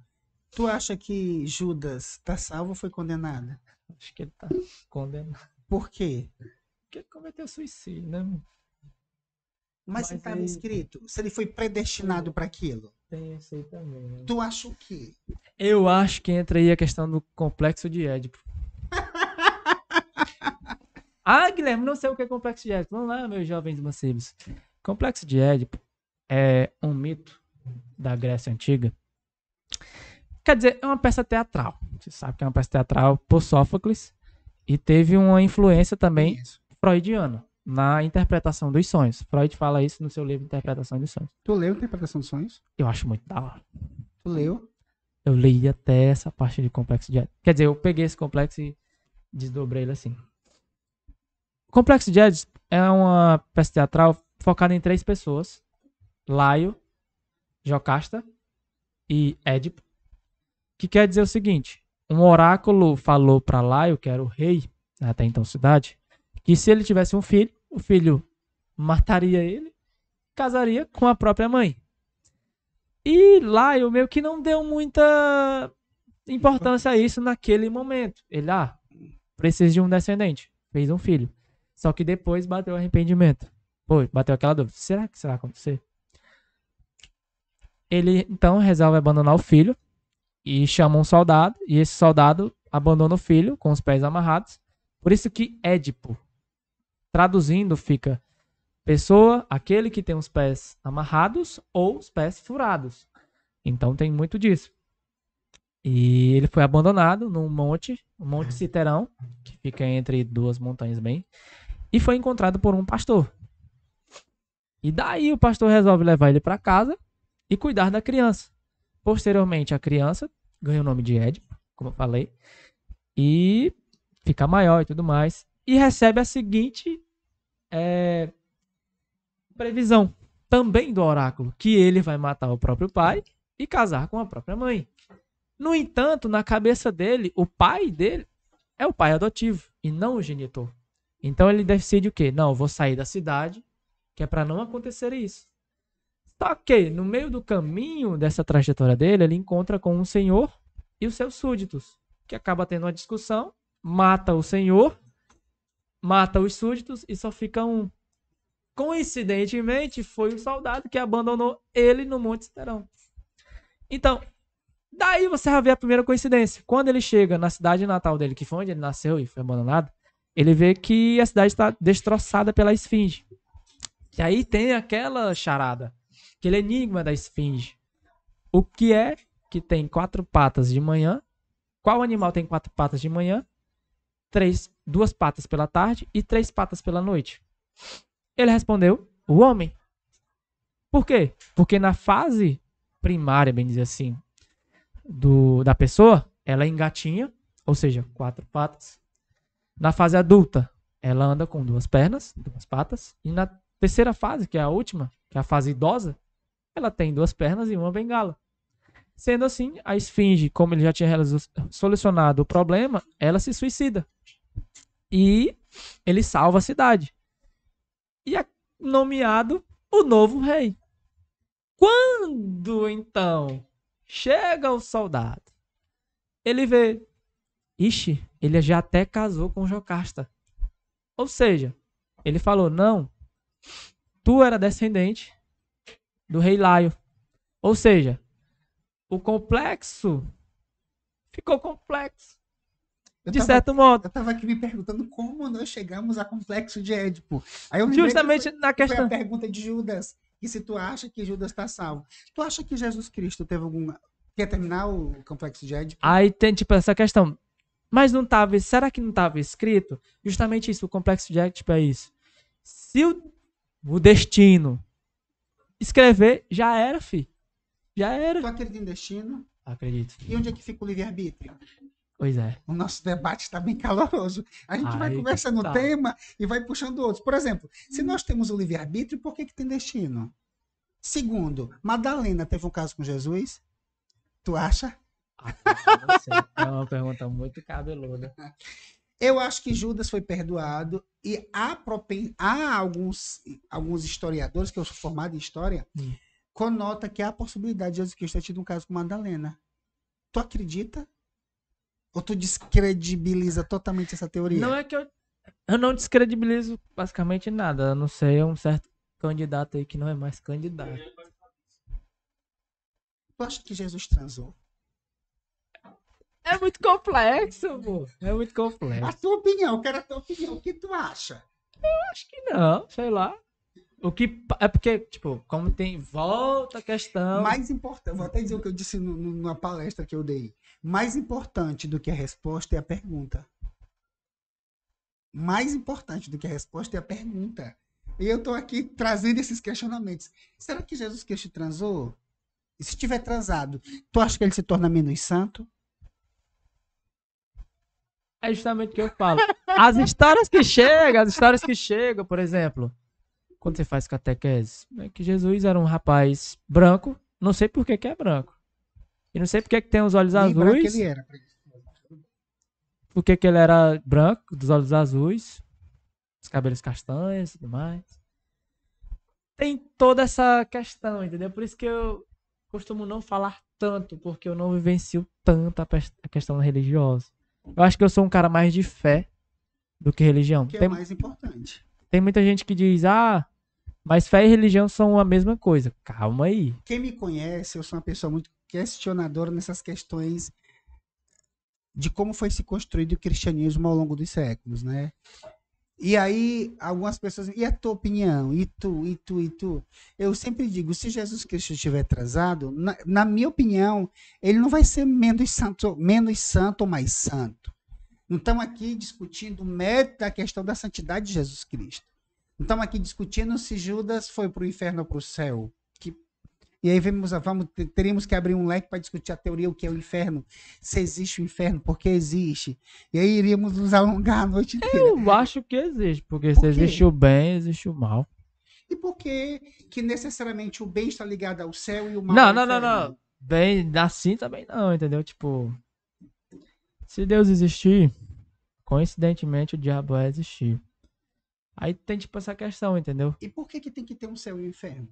tu acha que Judas está salvo ou foi condenado? Acho que ele está condenado. Por quê? Porque ele cometeu suicídio, né? Mas, Mas estava ele... escrito, se ele foi predestinado para aquilo. Tem isso aí também. Né? Tu acha o quê? Eu acho que entra aí a questão do complexo de Édipo. <laughs> ah, Guilherme, não sei o que é complexo de Édipo. Vamos lá, meus jovens mancebos. Complexo de Édipo é um mito da Grécia Antiga. Quer dizer, é uma peça teatral. Você sabe que é uma peça teatral por Sófocles e teve uma influência também isso. freudiana na interpretação dos sonhos. Freud fala isso no seu livro Interpretação dos Sonhos. Tu leu Interpretação dos Sonhos? Eu acho muito da hora. Tu leu? Eu li até essa parte de complexo de Quer dizer, eu peguei esse complexo e desdobrei ele assim. Complexo de Edis é uma peça teatral focada em três pessoas: Laio, Jocasta e Édipo, que quer dizer o seguinte: um oráculo falou para Laio, que era o rei, né, até então cidade, que se ele tivesse um filho, o filho mataria ele, casaria com a própria mãe. E Laio meio que não deu muita importância a isso naquele momento. Ele, ah, precisa de um descendente, fez um filho. Só que depois bateu o arrependimento. Pô, bateu aquela dúvida. Será que isso vai acontecer? Ele então resolve abandonar o filho e chama um soldado, e esse soldado abandona o filho com os pés amarrados. Por isso que Édipo, traduzindo, fica pessoa, aquele que tem os pés amarrados ou os pés furados. Então tem muito disso. E ele foi abandonado num monte, um monte <laughs> Citerão, que fica entre duas montanhas bem, e foi encontrado por um pastor. E daí o pastor resolve levar ele para casa e cuidar da criança. Posteriormente, a criança ganha o nome de Ed, como eu falei, e fica maior e tudo mais, e recebe a seguinte é, previsão, também do oráculo, que ele vai matar o próprio pai e casar com a própria mãe. No entanto, na cabeça dele, o pai dele é o pai adotivo e não o genitor. Então ele decide o quê? Não, vou sair da cidade, que é para não acontecer isso. Só tá que no meio do caminho dessa trajetória dele, ele encontra com um senhor e os seus súditos, que acaba tendo uma discussão, mata o senhor, mata os súditos e só fica um. Coincidentemente, foi o soldado que abandonou ele no Monte Serão. Então, daí você já vê a primeira coincidência. Quando ele chega na cidade natal dele, que foi onde ele nasceu e foi abandonado, ele vê que a cidade está destroçada pela esfinge. E aí tem aquela charada aquele enigma da esfinge. O que é que tem quatro patas de manhã? Qual animal tem quatro patas de manhã? Três, duas patas pela tarde e três patas pela noite. Ele respondeu: o homem. Por quê? Porque na fase primária, bem dizer assim, do, da pessoa, ela é engatinha, ou seja, quatro patas. Na fase adulta, ela anda com duas pernas, duas patas. E na terceira fase, que é a última, que é a fase idosa, ela tem duas pernas e uma bengala. Sendo assim, a esfinge, como ele já tinha solucionado o problema, ela se suicida. E ele salva a cidade. E é nomeado o novo rei. Quando então chega o soldado, ele vê: Ixi, ele já até casou com Jocasta. Ou seja, ele falou: Não, tu era descendente do rei Laio. Ou seja, o complexo ficou complexo. Eu de tava, certo modo. Eu tava aqui me perguntando como nós chegamos a complexo de Édipo. Aí eu Justamente foi, na questão. Foi a pergunta de Judas. E se tu acha que Judas está salvo? Tu acha que Jesus Cristo teve algum? Quer terminar o complexo de Édipo? Aí tem, tipo, essa questão. Mas não estava. Será que não estava escrito? Justamente isso. O complexo de Édipo é isso. Se o, o destino escrever, já era, fi. Já era. Tu acredita em destino? Acredito. E onde é que fica o livre-arbítrio? Pois é. O nosso debate está bem caloroso. A gente vai conversando tá. tema e vai puxando outros. Por exemplo, se hum. nós temos o livre-arbítrio, por que, que tem destino? Segundo, Madalena teve um caso com Jesus? Tu acha? Ah, é uma pergunta muito cabeluda. <laughs> Eu acho que Judas foi perdoado e há, propen... há alguns, alguns historiadores, que eu sou formado em história, hum. conota que há a possibilidade de Jesus Cristo ter tido um caso com Madalena. Tu acredita? Ou tu descredibiliza totalmente essa teoria? Não é que eu, eu não descredibilizo basicamente nada. A não sei, um certo candidato aí que não é mais candidato. Tu acha que Jesus transou? É muito complexo, pô. É muito complexo. A tua opinião, quero a tua opinião. O que tu acha? Eu acho que não, sei lá. O que é porque, tipo, como tem volta a questão. Mais importante, vou até dizer o que eu disse no, no, numa palestra que eu dei. Mais importante do que a resposta é a pergunta. Mais importante do que a resposta é a pergunta. E eu tô aqui trazendo esses questionamentos. Será que Jesus Cristo transou? E se tiver transado, tu acha que ele se torna menos santo? É justamente o que eu falo. As histórias que chegam, as histórias que chegam, por exemplo, quando você faz catequese, é que Jesus era um rapaz branco, não sei por que, que é branco. E não sei por que, que tem os olhos azuis. Por que, que ele era branco, dos olhos azuis, os cabelos castanhos e tudo mais. Tem toda essa questão, entendeu? Por isso que eu costumo não falar tanto, porque eu não vivencio tanto a questão religiosa. Eu acho que eu sou um cara mais de fé do que religião. Que é tem, é mais importante. Tem muita gente que diz, ah, mas fé e religião são a mesma coisa. Calma aí. Quem me conhece, eu sou uma pessoa muito questionadora nessas questões de como foi se construído o cristianismo ao longo dos séculos, né? E aí, algumas pessoas. E a tua opinião? E tu, e tu, e tu? Eu sempre digo: se Jesus Cristo estiver atrasado, na, na minha opinião, ele não vai ser menos santo, menos santo ou mais santo. Não estamos aqui discutindo o mérito da questão da santidade de Jesus Cristo. Não estamos aqui discutindo se Judas foi para o inferno ou para o céu. E aí vamos, vamos, teríamos que abrir um leque para discutir a teoria, o que é o inferno, se existe o inferno, por que existe. E aí iríamos nos alongar a noite inteira. Eu acho que existe, porque por se existe o bem, existe o mal. E por que que necessariamente o bem está ligado ao céu e o mal Não, não, não, não. Bem, assim também não, entendeu? Tipo, se Deus existir, coincidentemente o diabo vai existir. Aí tem tipo essa questão, entendeu? E por que que tem que ter um céu e um inferno?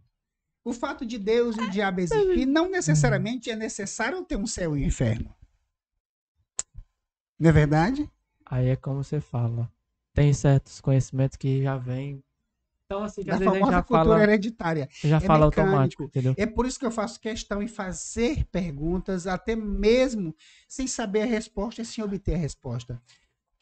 O fato de Deus e o diabo existir não necessariamente é necessário ter um céu e um inferno. Não é verdade? Aí é como você fala. Tem certos conhecimentos que já vêm. Então, assim, que da às vezes famosa já cultura fala, hereditária. Já é fala mecânico. automático, entendeu? É por isso que eu faço questão em fazer perguntas, até mesmo sem saber a resposta e sem obter a resposta.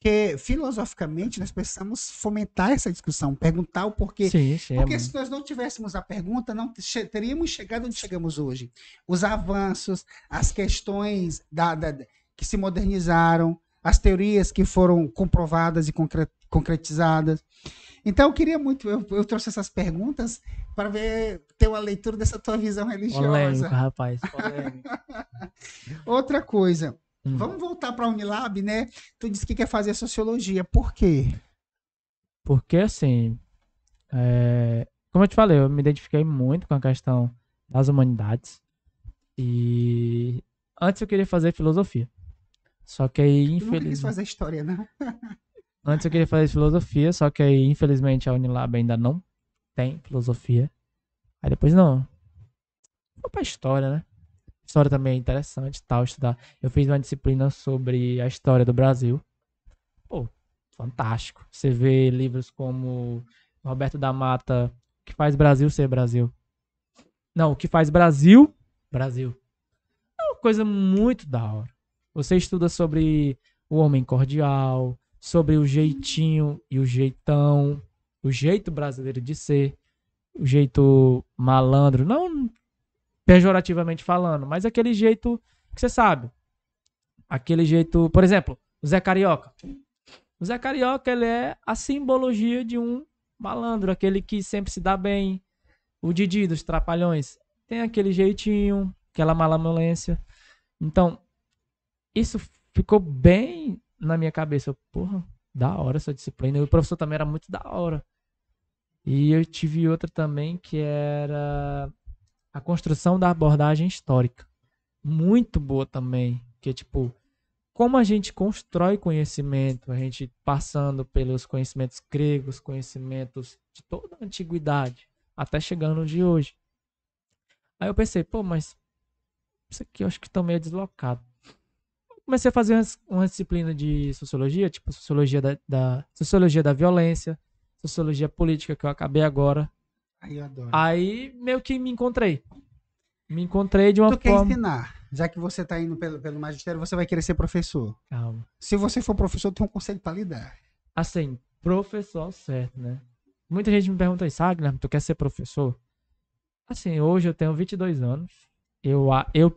Porque, filosoficamente, nós precisamos fomentar essa discussão, perguntar o porquê. Sim, sim, é Porque é, se nós não tivéssemos a pergunta, não teríamos chegado onde chegamos hoje. Os avanços, as questões da, da, que se modernizaram, as teorias que foram comprovadas e concretizadas. Então, eu queria muito, eu, eu trouxe essas perguntas para ver, ter uma leitura dessa tua visão religiosa. Polêmico, rapaz, polêmico. <laughs> Outra coisa, Hum. Vamos voltar para a Unilab, né? Tu disse que quer fazer sociologia. Por quê? Porque, assim, é... como eu te falei, eu me identifiquei muito com a questão das humanidades. E antes eu queria fazer filosofia. Só que aí, infelizmente. Não quis fazer história, né? <laughs> antes eu queria fazer filosofia, só que aí, infelizmente, a Unilab ainda não tem filosofia. Aí depois, não. Vou pra história, né? História também é interessante, tal, estudar. Eu fiz uma disciplina sobre a história do Brasil. Pô, fantástico. Você vê livros como Roberto da Mata, O que faz Brasil ser Brasil? Não, O que faz Brasil, Brasil. É uma coisa muito da hora. Você estuda sobre o homem cordial, sobre o jeitinho e o jeitão, o jeito brasileiro de ser, o jeito malandro, não pejorativamente falando, mas aquele jeito que você sabe. Aquele jeito, por exemplo, o Zé Carioca. O Zé Carioca, ele é a simbologia de um malandro, aquele que sempre se dá bem. O Didi dos Trapalhões tem aquele jeitinho, aquela malamolência. Então, isso ficou bem na minha cabeça. Eu, Porra, da hora essa disciplina. E o professor também era muito da hora. E eu tive outra também que era a construção da abordagem histórica. Muito boa também. Que, é, tipo, como a gente constrói conhecimento, a gente passando pelos conhecimentos gregos, conhecimentos de toda a antiguidade, até chegando no de hoje. Aí eu pensei, pô, mas isso aqui eu acho que tá meio deslocado. comecei a fazer uma, uma, disciplina de sociologia, tipo sociologia da, da, sociologia da violência, sociologia política que eu acabei agora, Aí eu adoro. Aí meio que me encontrei. Me encontrei de uma tu forma. Tu quer ensinar? Já que você está indo pelo, pelo magistério, você vai querer ser professor. Calma. Se você for professor, tem um conselho para lidar. Assim, professor certo, né? Muita gente me pergunta isso, ah, Guilherme, tu quer ser professor? Assim, hoje eu tenho 22 anos. Eu, eu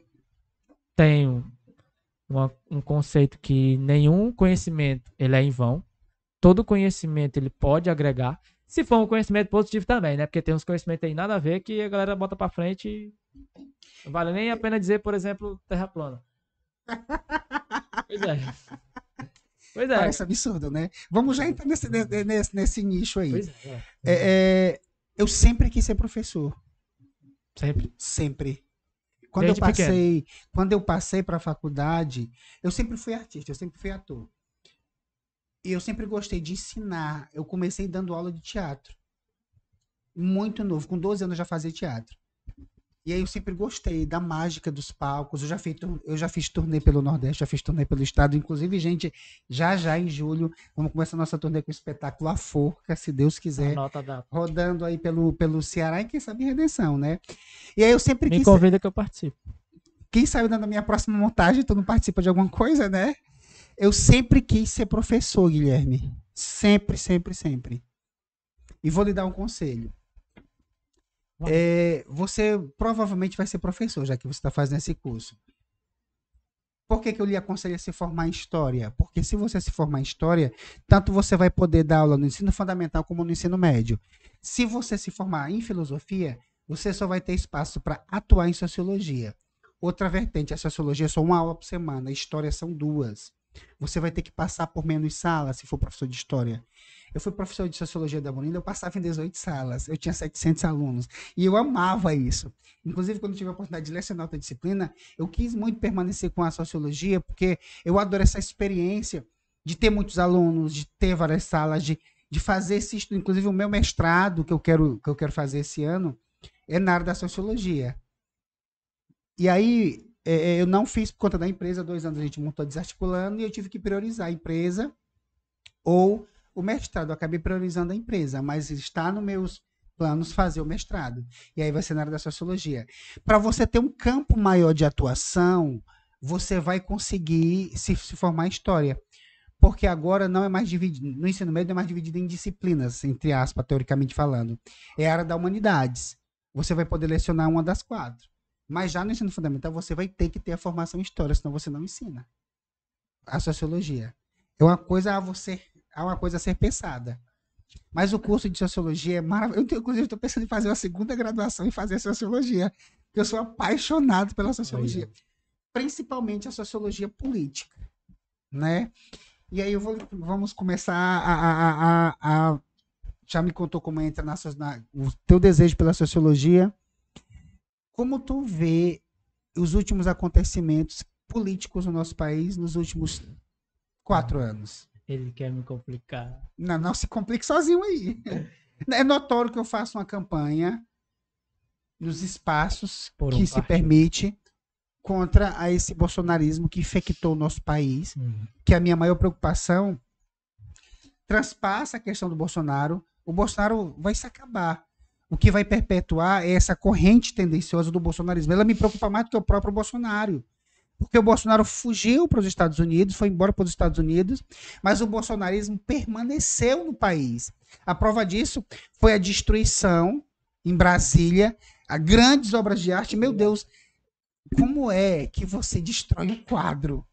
tenho uma, um conceito que nenhum conhecimento ele é em vão. Todo conhecimento ele pode agregar. Se for um conhecimento positivo também, né? Porque tem uns conhecimentos aí nada a ver que a galera bota pra frente e. Não vale nem a pena dizer, por exemplo, terra plana. Pois é. Pois é. Parece absurdo, né? Vamos já entrar nesse, nesse, nesse nicho aí. Pois é, é. é, é eu sempre quis ser professor. Sempre? Sempre. Quando Desde eu passei, pequeno. quando eu passei para a faculdade, eu sempre fui artista, eu sempre fui ator eu sempre gostei de ensinar. Eu comecei dando aula de teatro. Muito novo, com 12 anos já fazia teatro. E aí eu sempre gostei da mágica dos palcos. Eu já fiz, eu já fiz turnê pelo Nordeste, já fiz turnê pelo Estado. Inclusive, gente, já já em julho, vamos começar nossa turnê com o espetáculo A Forca, se Deus quiser. Rodando aí pelo, pelo Ceará e quem sabe Redenção, né? E aí eu sempre Me quis... convida que eu participo. Quem sabe na minha próxima montagem tu não participa de alguma coisa, né? Eu sempre quis ser professor, Guilherme. Sempre, sempre, sempre. E vou lhe dar um conselho. É, você provavelmente vai ser professor, já que você está fazendo esse curso. Por que, que eu lhe aconselho a se formar em História? Porque se você se formar em História, tanto você vai poder dar aula no ensino fundamental como no ensino médio. Se você se formar em Filosofia, você só vai ter espaço para atuar em Sociologia. Outra vertente, a Sociologia é só uma aula por semana, História são duas. Você vai ter que passar por menos salas se for professor de história. Eu fui professor de sociologia da Bonita, eu passava em 18 salas, eu tinha 700 alunos e eu amava isso. Inclusive, quando tive a oportunidade de lecionar outra disciplina, eu quis muito permanecer com a sociologia, porque eu adoro essa experiência de ter muitos alunos, de ter várias salas, de, de fazer esse estudo. Inclusive, o meu mestrado que eu quero, que eu quero fazer esse ano é na área da sociologia. E aí, é, é, eu não fiz por conta da empresa, dois anos a gente montou desarticulando e eu tive que priorizar a empresa ou o mestrado. Eu acabei priorizando a empresa, mas está nos meus planos fazer o mestrado. E aí vai ser na área da sociologia. Para você ter um campo maior de atuação, você vai conseguir se, se formar em história. Porque agora não é mais dividido, no ensino médio não é mais dividido em disciplinas, entre aspas, teoricamente falando. É a área da humanidades. Você vai poder lecionar uma das quatro. Mas já no ensino fundamental, você vai ter que ter a formação em história, senão você não ensina. A sociologia é uma coisa a você, é uma coisa a ser pensada. Mas o curso de sociologia é maravilhoso. Eu, inclusive, estou pensando em fazer uma segunda graduação e fazer sociologia. Eu sou apaixonado pela sociologia, aí. principalmente a sociologia política, né? E aí vou, vamos começar a, a, a, a, já me contou como entra na, na o teu desejo pela sociologia como tu vê os últimos acontecimentos políticos no nosso país nos últimos quatro ah, anos? Ele quer me complicar. Não, não se complique sozinho aí. É notório que eu faço uma campanha nos espaços um que se permite contra a esse bolsonarismo que infectou o nosso país, uhum. que é a minha maior preocupação transpassa a questão do Bolsonaro. O Bolsonaro vai se acabar o que vai perpetuar é essa corrente tendenciosa do bolsonarismo. Ela me preocupa mais do que o próprio Bolsonaro. Porque o Bolsonaro fugiu para os Estados Unidos, foi embora para os Estados Unidos, mas o bolsonarismo permaneceu no país. A prova disso foi a destruição em Brasília, a grandes obras de arte. Meu Deus, como é que você destrói um quadro?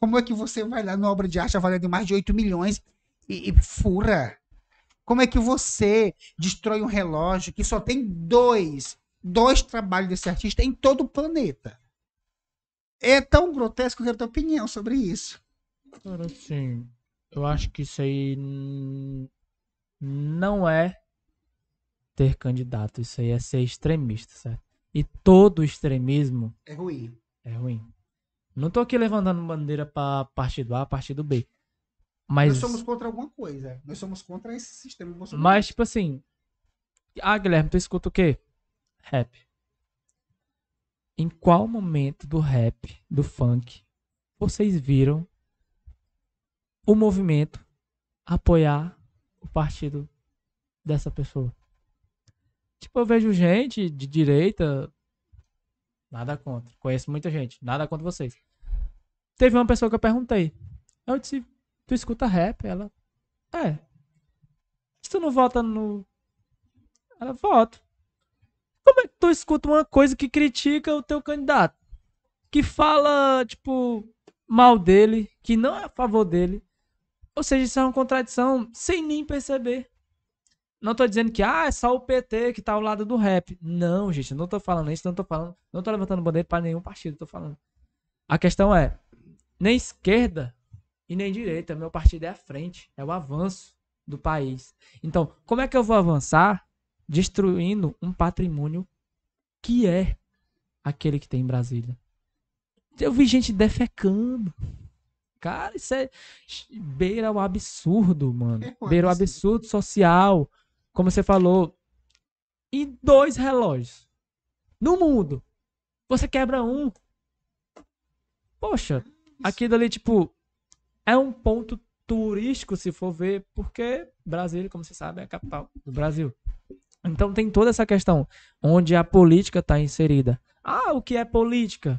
Como é que você vai lá numa obra de arte avaliada em mais de 8 milhões e, e fura? Como é que você destrói um relógio que só tem dois, dois trabalhos desse artista em todo o planeta? É tão grotesco que a tua opinião sobre isso. Cara, sim. eu acho que isso aí não é ter candidato, isso aí é ser extremista, certo? E todo extremismo é ruim. É ruim. Não tô aqui levantando bandeira para partido A, partido B. Mas... Nós somos contra alguma coisa. Nós somos contra esse sistema Bolsonaro. Mas, tipo assim. Ah, Guilherme, tu escuta o quê? Rap. Em qual momento do rap, do funk, vocês viram o movimento apoiar o partido dessa pessoa? Tipo, eu vejo gente de direita. Nada contra. Conheço muita gente. Nada contra vocês. Teve uma pessoa que eu perguntei. Eu disse, Tu escuta rap? Ela, é. Se tu não vota no. Ela, vota. Como é que tu escuta uma coisa que critica o teu candidato? Que fala, tipo, mal dele, que não é a favor dele. Ou seja, isso é uma contradição sem nem perceber. Não tô dizendo que ah, é só o PT que tá ao lado do rap. Não, gente, não tô falando isso, não tô falando, não tô levantando bandeira para nenhum partido, tô falando. A questão é, nem esquerda e nem direita. Meu partido é a frente, é o avanço do país. Então, como é que eu vou avançar destruindo um patrimônio que é aquele que tem em Brasília? Eu vi gente defecando. Cara, isso é beira o absurdo, mano. É beira o absurdo social. Como você falou. E dois relógios. No mundo. Você quebra um. Poxa, aquilo ali, tipo, é um ponto turístico, se for ver, porque Brasília, como você sabe, é a capital do Brasil. Então tem toda essa questão onde a política está inserida. Ah, o que é política?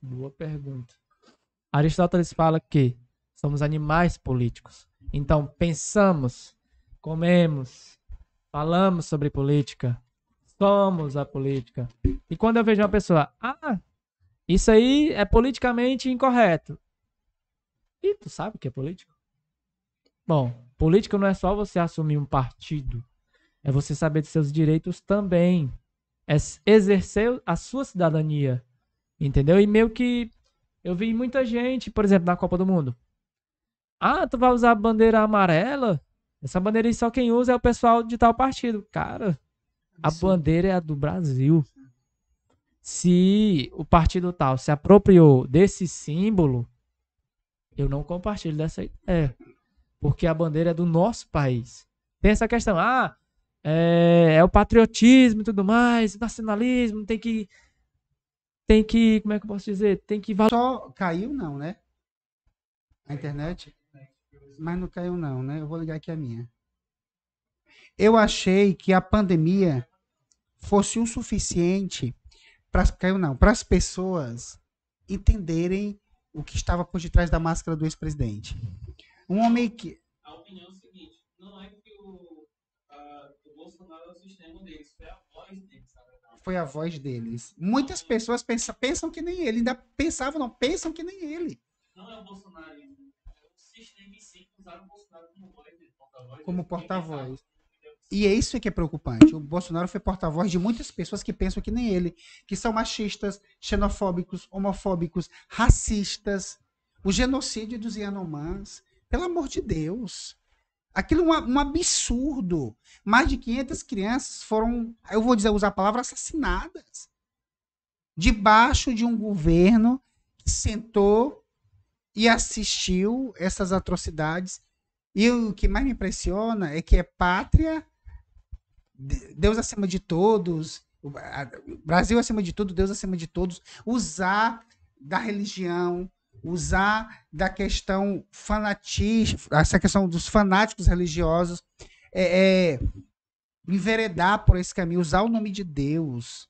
Boa pergunta. Aristóteles fala que somos animais políticos. Então pensamos, comemos, falamos sobre política, somos a política. E quando eu vejo uma pessoa, ah, isso aí é politicamente incorreto. E tu sabe o que é político? Bom, política não é só você assumir um partido. É você saber de seus direitos também. É exercer a sua cidadania. Entendeu? E meio que eu vi muita gente, por exemplo, na Copa do Mundo. Ah, tu vai usar a bandeira amarela? Essa bandeira aí só quem usa é o pessoal de tal partido. Cara, a Isso. bandeira é a do Brasil. Se o partido tal se apropriou desse símbolo, eu não compartilho dessa ideia. É, porque a bandeira é do nosso país. Tem essa questão, ah, é, é o patriotismo e tudo mais, nacionalismo, tem que. Tem que. Como é que eu posso dizer? Tem que. Só caiu, não, né? A internet? Mas não caiu, não, né? Eu vou ligar aqui a minha. Eu achei que a pandemia fosse o suficiente para caiu não para as pessoas entenderem o que estava por detrás da máscara do ex-presidente. Um homem que. A opinião é o seguinte: não é que o, a, o Bolsonaro é o sistema deles, foi a voz deles, sabe? Foi a voz deles. Muitas pessoas pensam, pensam que nem ele, ainda pensavam, não, pensam que nem ele. Não é o Bolsonaro, é o sistema em si que usaram o Bolsonaro como voz dele, porta-voz. Como porta-voz. E é isso que é preocupante. O Bolsonaro foi porta-voz de muitas pessoas que pensam que nem ele, que são machistas, xenofóbicos, homofóbicos, racistas. O genocídio dos Yanomans, pelo amor de Deus. Aquilo é um, um absurdo. Mais de 500 crianças foram, eu vou dizer, usar a palavra, assassinadas. Debaixo de um governo que sentou e assistiu essas atrocidades. E o que mais me impressiona é que é pátria Deus acima de todos, Brasil acima de tudo, Deus acima de todos, usar da religião, usar da questão fanatismo, essa questão dos fanáticos religiosos, é, é, enveredar por esse caminho, usar o nome de Deus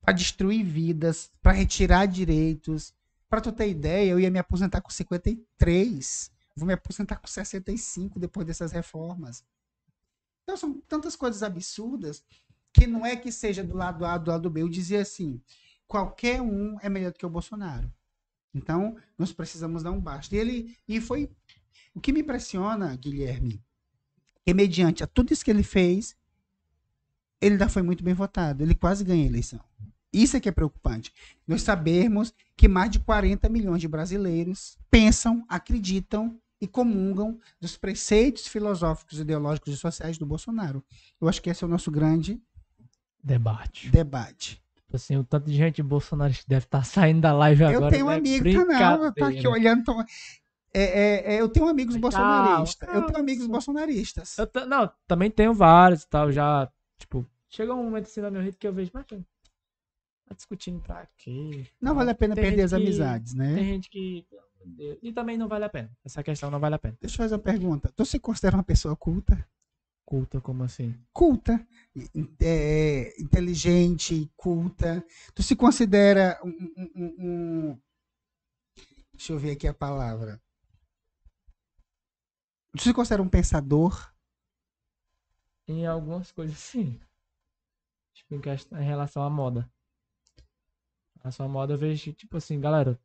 para destruir vidas, para retirar direitos. Para tu ter ideia, eu ia me aposentar com 53, vou me aposentar com 65 depois dessas reformas. Então são tantas coisas absurdas que não é que seja do lado A, do lado B. Eu dizia assim, qualquer um é melhor do que o Bolsonaro. Então, nós precisamos dar um basta. E ele e foi o que me impressiona, Guilherme, que mediante a tudo isso que ele fez, ele ainda foi muito bem votado. Ele quase ganha a eleição. Isso é que é preocupante. Nós sabemos que mais de 40 milhões de brasileiros pensam, acreditam e comungam dos preceitos filosóficos, ideológicos e sociais do Bolsonaro. Eu acho que esse é o nosso grande debate. Debate. Tipo assim, o tanto de gente bolsonarista deve estar tá saindo da live agora. Eu tenho um né? amigo que tá, aqui olhando. Tô... É, é, é, eu tenho amigos bolsonaristas. Eu tenho amigos bolsonaristas. Eu não, também tenho vários e tal. Já, tipo, chega um momento assim na minha rede que eu vejo, mas tá discutindo pra quê? Não vale a pena tem perder as amizades, né? Tem gente que e também não vale a pena. Essa questão não vale a pena. Deixa eu fazer uma pergunta. Tu se considera uma pessoa culta? Culta, como assim? Culta, é, inteligente, culta. Tu se considera um, um, um, Deixa eu ver aqui a palavra. Tu se considera um pensador? Em algumas coisas, sim. Tipo, em, questão, em relação à moda. Em relação à moda, eu vejo, tipo assim, galera,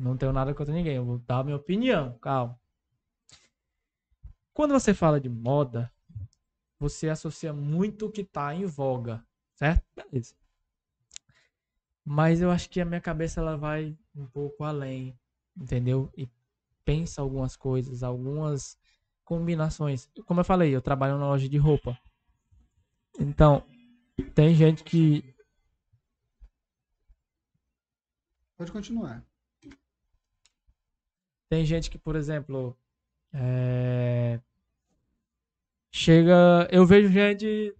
não tenho nada contra ninguém. Eu vou dar a minha opinião, calma. Quando você fala de moda, você associa muito o que está em voga, certo? Beleza. Mas eu acho que a minha cabeça ela vai um pouco além, entendeu? E pensa algumas coisas, algumas combinações. Como eu falei, eu trabalho na loja de roupa. Então, tem gente que Pode continuar. Tem gente que, por exemplo, é... chega. Eu vejo gente.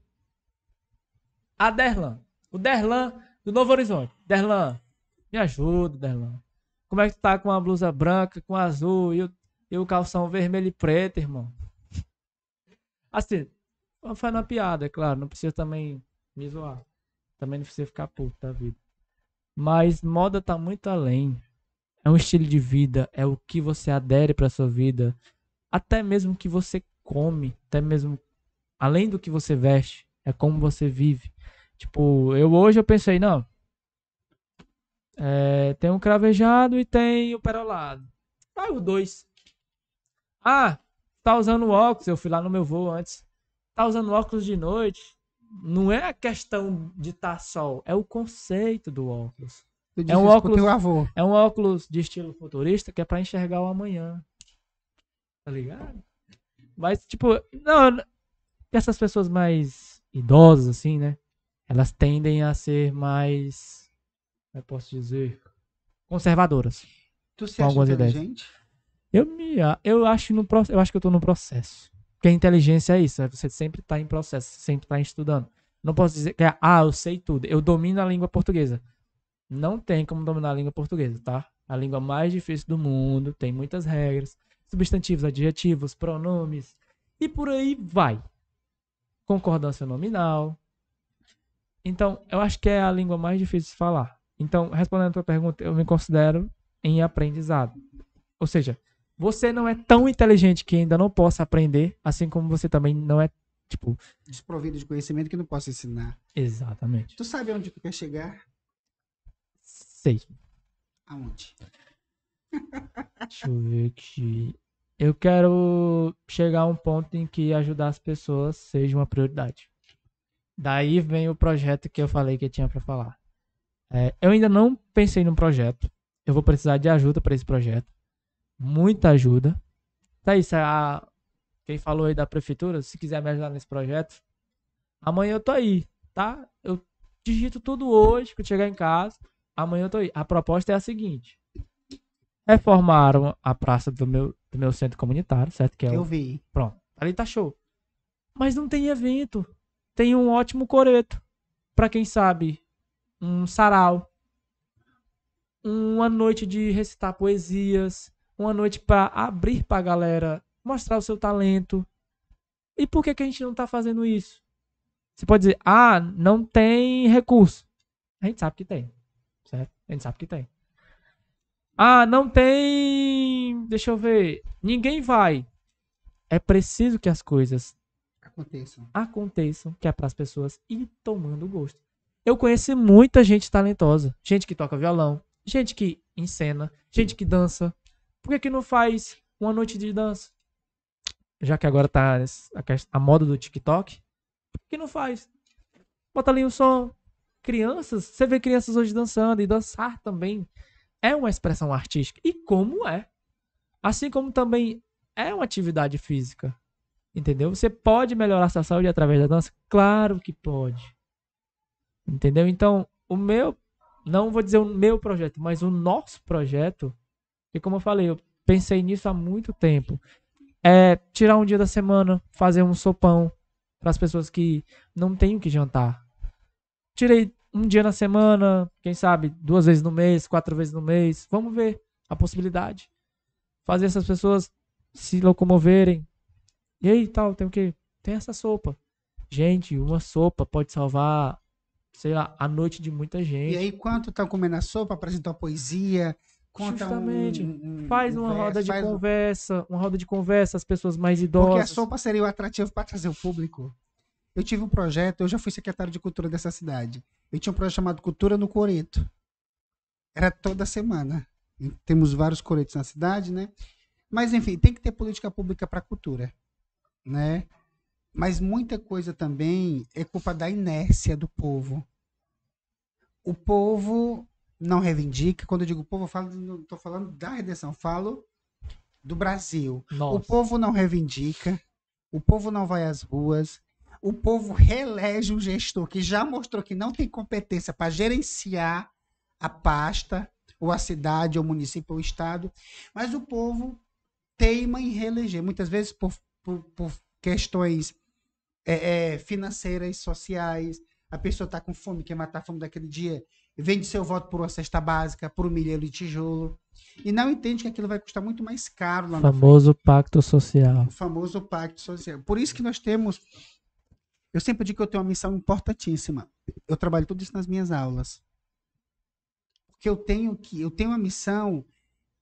A Derlan. O Derlan do Novo Horizonte. Derlan, me ajuda, Derlan. Como é que tu tá com a blusa branca, com azul e o, e o calção vermelho e preto, irmão? Assim, foi uma piada, é claro. Não precisa também me zoar. Também não precisa ficar puto da vida. Mas moda tá muito além é um estilo de vida, é o que você adere para sua vida, até mesmo o que você come, até mesmo além do que você veste, é como você vive. Tipo, eu hoje eu pensei, não, é, tem um cravejado e tem o perolado. Vai os dois. Ah, tá usando óculos, eu fui lá no meu voo antes. Tá usando óculos de noite. Não é a questão de estar tá sol, é o conceito do óculos. É, é um óculos, É um óculos de estilo futurista que é para enxergar o amanhã. Tá ligado? Mas, tipo, não, essas pessoas mais idosas, assim, né? Elas tendem a ser mais, como eu posso dizer, conservadoras. Tu se acha inteligente? Ideias. Eu me, eu acho no eu acho que eu tô no processo. Porque a inteligência é isso, né? você sempre tá em processo, sempre tá estudando. Não posso dizer que é, ah, eu sei tudo, eu domino a língua portuguesa não tem como dominar a língua portuguesa, tá? A língua mais difícil do mundo, tem muitas regras, substantivos, adjetivos, pronomes e por aí vai. Concordância nominal. Então, eu acho que é a língua mais difícil de falar. Então, respondendo a tua pergunta, eu me considero em aprendizado. Ou seja, você não é tão inteligente que ainda não possa aprender, assim como você também não é, tipo. Desprovido de conhecimento que não possa ensinar. Exatamente. Tu sabe onde tu quer chegar? seis. Aonde? Deixa eu ver aqui. Eu quero chegar a um ponto em que ajudar as pessoas seja uma prioridade. Daí vem o projeto que eu falei que eu tinha para falar. É, eu ainda não pensei num projeto. Eu vou precisar de ajuda para esse projeto. Muita ajuda. Tá isso. A, quem falou aí da prefeitura, se quiser me ajudar nesse projeto, amanhã eu tô aí, tá? Eu digito tudo hoje, eu chegar em casa. Amanhã eu tô aí. A proposta é a seguinte: reformaram a praça do meu, do meu centro comunitário, certo? Que é eu o... vi. Pronto. Ali tá show. Mas não tem evento. Tem um ótimo coreto. Pra quem sabe, um sarau. Uma noite de recitar poesias. Uma noite para abrir pra galera. Mostrar o seu talento. E por que, que a gente não tá fazendo isso? Você pode dizer, ah, não tem recurso. A gente sabe que tem. Certo? A gente sabe que tem. Ah, não tem. Deixa eu ver. Ninguém vai. É preciso que as coisas aconteçam. Aconteçam, que é para as pessoas ir tomando gosto. Eu conheci muita gente talentosa. Gente que toca violão, gente que encena, gente que dança. Por que, que não faz uma noite de dança? Já que agora tá a, moda do TikTok, por que não faz? Bota ali um som, crianças, você vê crianças hoje dançando e dançar também é uma expressão artística. E como é? Assim como também é uma atividade física. Entendeu? Você pode melhorar sua saúde através da dança? Claro que pode. Entendeu? Então, o meu, não vou dizer o meu projeto, mas o nosso projeto, e como eu falei, eu pensei nisso há muito tempo, é tirar um dia da semana, fazer um sopão para as pessoas que não têm o que jantar, tirei um dia na semana, quem sabe duas vezes no mês, quatro vezes no mês. Vamos ver a possibilidade. Fazer essas pessoas se locomoverem. E aí, tal, tem o quê? Tem essa sopa. Gente, uma sopa pode salvar, sei lá, a noite de muita gente. E aí, quanto tá comendo a sopa, apresentar poesia, conta Justamente. Um, um, faz uma roda de faz... conversa, uma roda de conversa, as pessoas mais idosas. Porque a sopa seria o atrativo para trazer o público. Eu tive um projeto, eu já fui secretário de cultura dessa cidade. Eu tinha um projeto chamado Cultura no Coreto. Era toda semana. temos vários coretos na cidade, né? Mas, enfim, tem que ter política pública para cultura, né? Mas muita coisa também é culpa da inércia do povo. O povo não reivindica. Quando eu digo povo, eu falo, não estou falando da redenção, falo do Brasil. Nossa. O povo não reivindica, o povo não vai às ruas, o povo reelege um gestor que já mostrou que não tem competência para gerenciar a pasta, ou a cidade, ou o município, ou o estado, mas o povo teima em reeleger, muitas vezes por, por, por questões é, é, financeiras, sociais, a pessoa está com fome, quer matar a fome daquele dia, vende seu voto por uma cesta básica, por um milheiro de tijolo, e não entende que aquilo vai custar muito mais caro. Lá famoso pacto social. O famoso pacto social. Por isso que nós temos eu sempre digo que eu tenho uma missão importantíssima. Eu trabalho tudo isso nas minhas aulas. Porque eu tenho que, eu tenho uma missão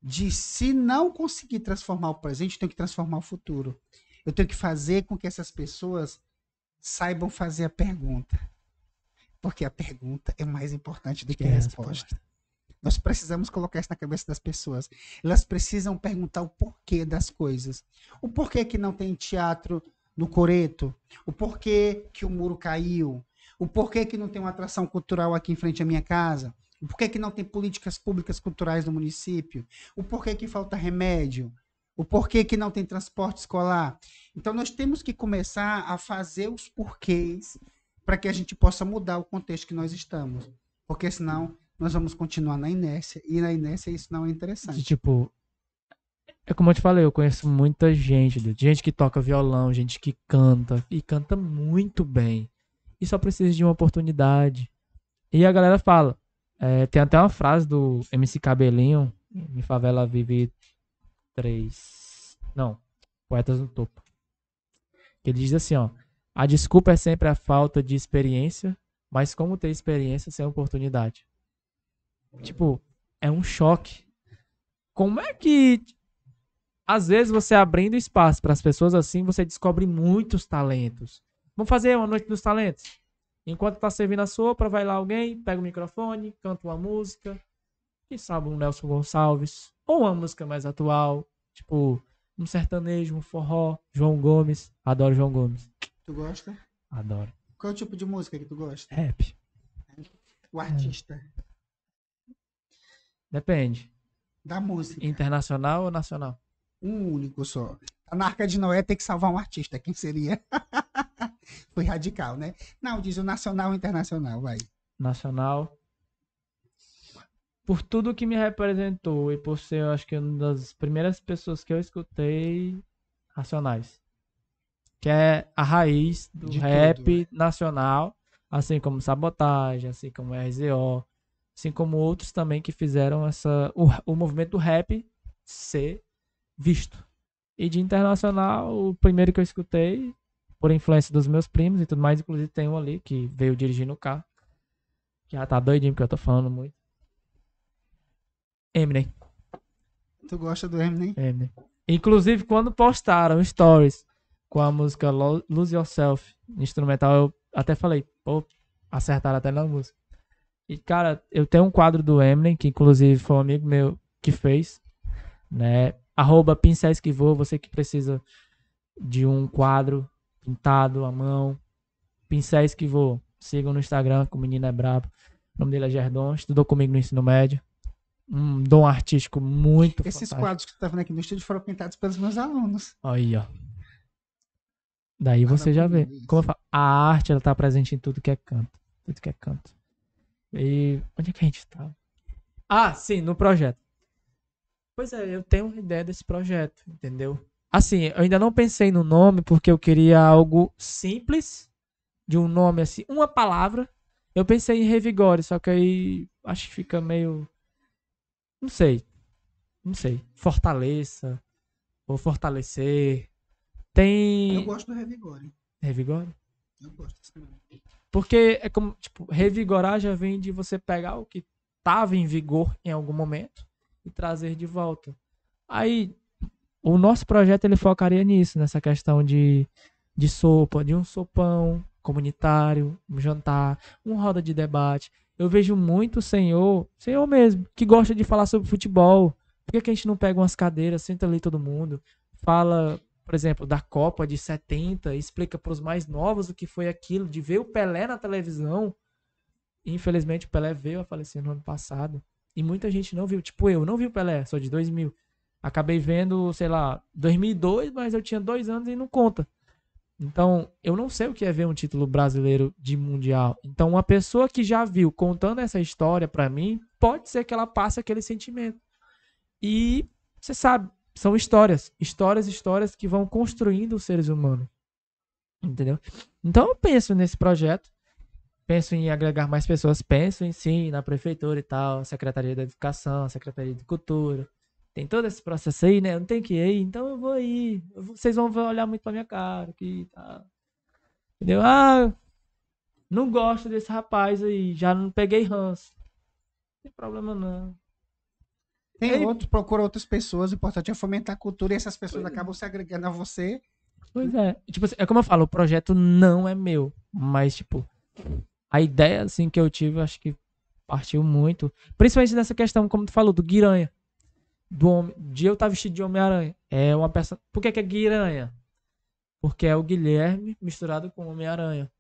de se não conseguir transformar o presente, eu tenho que transformar o futuro. Eu tenho que fazer com que essas pessoas saibam fazer a pergunta. Porque a pergunta é mais importante do que, que a é, resposta. resposta. Nós precisamos colocar isso na cabeça das pessoas. Elas precisam perguntar o porquê das coisas. O porquê que não tem teatro no Coreto, o porquê que o muro caiu, o porquê que não tem uma atração cultural aqui em frente à minha casa, o porquê que não tem políticas públicas culturais no município, o porquê que falta remédio, o porquê que não tem transporte escolar. Então, nós temos que começar a fazer os porquês para que a gente possa mudar o contexto que nós estamos, porque senão nós vamos continuar na inércia, e na inércia isso não é interessante. Tipo, é como eu te falei, eu conheço muita gente, gente que toca violão, gente que canta e canta muito bem. E só precisa de uma oportunidade. E a galera fala, é, tem até uma frase do MC Cabelinho, me favela vive três, não, poetas no topo. Que ele diz assim, ó, a desculpa é sempre a falta de experiência, mas como ter experiência sem oportunidade? Tipo, é um choque. Como é que às vezes você abrindo espaço para as pessoas assim, você descobre muitos talentos. Vamos fazer uma noite dos talentos? Enquanto tá servindo a sopa, vai lá alguém, pega o microfone, canta uma música. Quem sabe um Nelson Gonçalves. Ou uma música mais atual. Tipo, um sertanejo, um forró. João Gomes. Adoro João Gomes. Tu gosta? Adoro. Qual é o tipo de música que tu gosta? Rap. O artista. É. Depende. Da música. Internacional ou nacional? Um único só. A narca de Noé tem que salvar um artista. Quem seria? <laughs> Foi radical, né? Não, diz o nacional e internacional, vai. Nacional. Por tudo que me representou e por ser, eu acho que, uma das primeiras pessoas que eu escutei, Racionais. Que é a raiz do de rap tudo. É. nacional, assim como Sabotagem, assim como RZO, assim como outros também que fizeram essa, o, o movimento do rap ser visto. E de internacional, o primeiro que eu escutei, por influência dos meus primos e tudo mais, inclusive tem um ali que veio dirigindo o carro. Que já tá doidinho porque eu tô falando muito. Eminem. Tu gosta do Eminem? Eminem. Inclusive, quando postaram stories com a música Lose Yourself, instrumental, eu até falei, pô, acertaram até na música. E, cara, eu tenho um quadro do Eminem, que inclusive foi um amigo meu que fez, né? Arroba Pincéis que você que precisa de um quadro pintado à mão. Pincéis que Sigam no Instagram, que o menino é brabo. O nome dele é Gerdon, estudou comigo no ensino médio um dom artístico muito Esses fantástico. quadros que tu tá vendo aqui no estúdio foram pintados pelos meus alunos. Aí, ó. Daí ah, você já vê. Isso. Como eu falo, a arte, ela tá presente em tudo que é canto. Tudo que é canto. E onde é que a gente tá? Ah, sim, no projeto. Pois é, eu tenho uma ideia desse projeto, entendeu? Assim, eu ainda não pensei no nome porque eu queria algo simples, de um nome assim, uma palavra. Eu pensei em Revigore, só que aí acho que fica meio. Não sei. Não sei. Fortaleça. Ou fortalecer. Tem. Eu gosto do Revigore. Revigore? Eu gosto desse nome. Porque é como, tipo, revigorar já vem de você pegar o que estava em vigor em algum momento e trazer de volta. Aí, o nosso projeto ele focaria nisso, nessa questão de, de sopa, de um sopão comunitário, um jantar, uma roda de debate. Eu vejo muito senhor, senhor mesmo, que gosta de falar sobre futebol. Por que, que a gente não pega umas cadeiras, senta ali todo mundo, fala, por exemplo, da Copa de 70, explica para os mais novos o que foi aquilo, de ver o Pelé na televisão. Infelizmente, o Pelé veio a falecer no ano passado. E muita gente não viu. Tipo eu, não vi o Pelé, só de 2000. Acabei vendo, sei lá, 2002, mas eu tinha dois anos e não conta. Então, eu não sei o que é ver um título brasileiro de mundial. Então, uma pessoa que já viu contando essa história para mim, pode ser que ela passe aquele sentimento. E você sabe, são histórias, histórias, histórias que vão construindo os seres humanos. Entendeu? Então, eu penso nesse projeto penso em agregar mais pessoas, penso em sim, na prefeitura e tal, Secretaria da Educação, Secretaria de Cultura. Tem todo esse processo aí, né? Eu não tem que ir, então eu vou ir. Vocês vão olhar muito pra minha cara aqui e tá. tal. Entendeu? Ah, não gosto desse rapaz aí, já não peguei ranço. Não tem problema não. Tem aí... outros, procura outras pessoas, o importante é fomentar a cultura e essas pessoas pois é. acabam se agregando a você. Pois é. Tipo, assim, é como eu falo, o projeto não é meu, mas tipo, a ideia assim que eu tive, acho que partiu muito, principalmente nessa questão, como tu falou, do Guiranha, do homem, de eu estar vestido de Homem-Aranha. É uma peça. Por que, que é Guiranha? Porque é o Guilherme misturado com Homem-Aranha.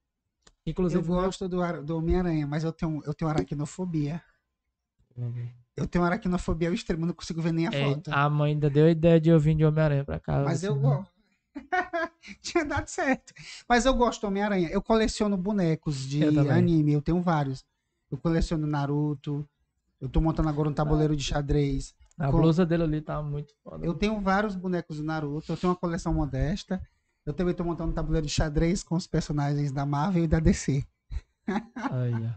Inclusive, eu gosto do, do Homem-Aranha, mas eu tenho, eu tenho aracnofobia. Eu tenho aracnofobia ao extremo, não consigo ver nem a é, foto. A mãe ainda deu a ideia de eu vir de Homem-Aranha pra casa. Mas assim, eu né? gosto. <laughs> Tinha dado certo. Mas eu gosto do Homem-Aranha. Eu coleciono bonecos de eu anime, eu tenho vários. Eu coleciono Naruto. Eu tô montando agora um tá. tabuleiro de xadrez. A blusa dele ali tá muito foda. Eu tenho vários bonecos do Naruto, eu tenho uma coleção modesta. Eu também tô montando um tabuleiro de xadrez com os personagens da Marvel e da DC. Ai,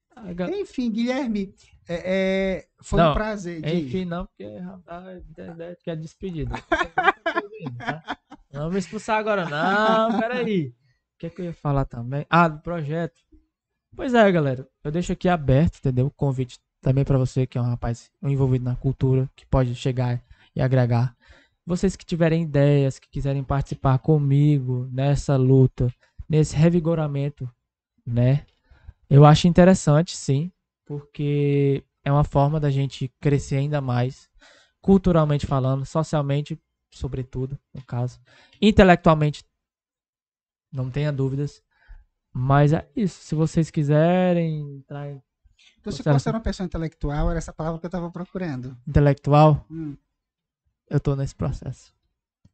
<laughs> Enfim, Guilherme, é, é, foi não, um prazer. Enfim, de... não, porque a internet quer despedida. <laughs> vou expulsar agora, não, peraí. O que é que eu ia falar também? Ah, do projeto. Pois é, galera. Eu deixo aqui aberto, entendeu? O convite também para você que é um rapaz envolvido na cultura, que pode chegar e agregar. Vocês que tiverem ideias, que quiserem participar comigo nessa luta, nesse revigoramento, né? Eu acho interessante, sim, porque é uma forma da gente crescer ainda mais, culturalmente falando, socialmente sobretudo, no caso. Intelectualmente, não tenha dúvidas. Mas é isso. Se vocês quiserem entrar em. Então, se você era uma pessoa intelectual, era essa palavra que eu estava procurando. Intelectual? Hum. Eu estou nesse processo.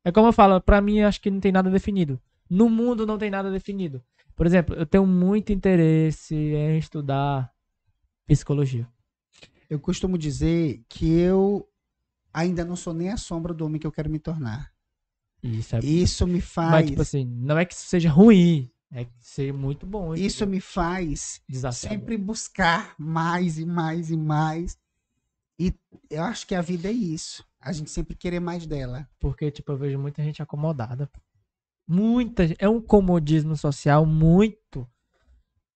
É como eu falo, para mim acho que não tem nada definido. No mundo não tem nada definido. Por exemplo, eu tenho muito interesse em estudar psicologia. Eu costumo dizer que eu ainda não sou nem a sombra do homem que eu quero me tornar. Isso, é... isso me faz. Mas, tipo assim, não é que isso seja ruim, é que seja muito bom. Isso me faz Desafiado. sempre buscar mais e mais e mais. E eu acho que a vida é isso. A gente sempre querer mais dela. Porque, tipo, eu vejo muita gente acomodada. Muita. É um comodismo social muito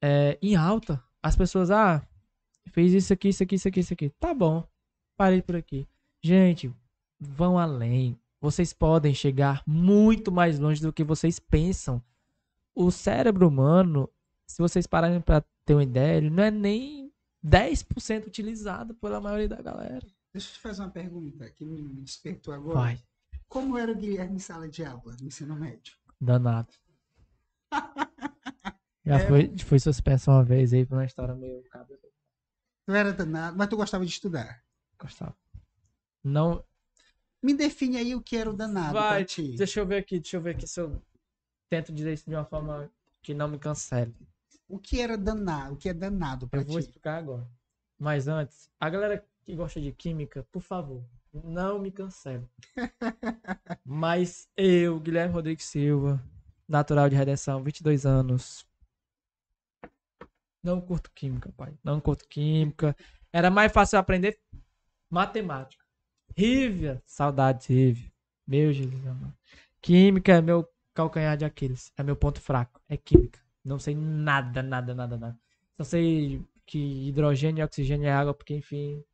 é, em alta. As pessoas, ah, fez isso aqui, isso aqui, isso aqui, isso aqui. Tá bom. Parei por aqui. Gente, vão além. Vocês podem chegar muito mais longe do que vocês pensam. O cérebro humano, se vocês pararem para ter uma ideia, ele não é nem 10% utilizado pela maioria da galera. Deixa eu te fazer uma pergunta que me despertou agora. Vai. Como era o Guilherme Sala de Aula no ensino médio? Danado. <laughs> Já é... foi, foi suspenso uma vez aí por uma história meio cabra. Tu era danado, mas tu gostava de estudar? Gostava. Não. Me define aí o que era o danado. Vai, deixa eu ver aqui, deixa eu ver aqui se eu tento dizer isso de uma forma que não me cancele. O que era danado? O que é danado para ti? Eu vou explicar agora. Mas antes, a galera que gosta de química, por favor, não me cancele. <laughs> Mas eu, Guilherme Rodrigues Silva, natural de redenção, 22 anos. Não curto química, pai. Não curto química. Era mais fácil aprender matemática. Rívia, saudades, Rívia. Meu Jesus amado. Química é meu calcanhar de Aquiles. É meu ponto fraco. É química. Não sei nada, nada, nada, nada. Só sei que hidrogênio e oxigênio é água, porque, enfim.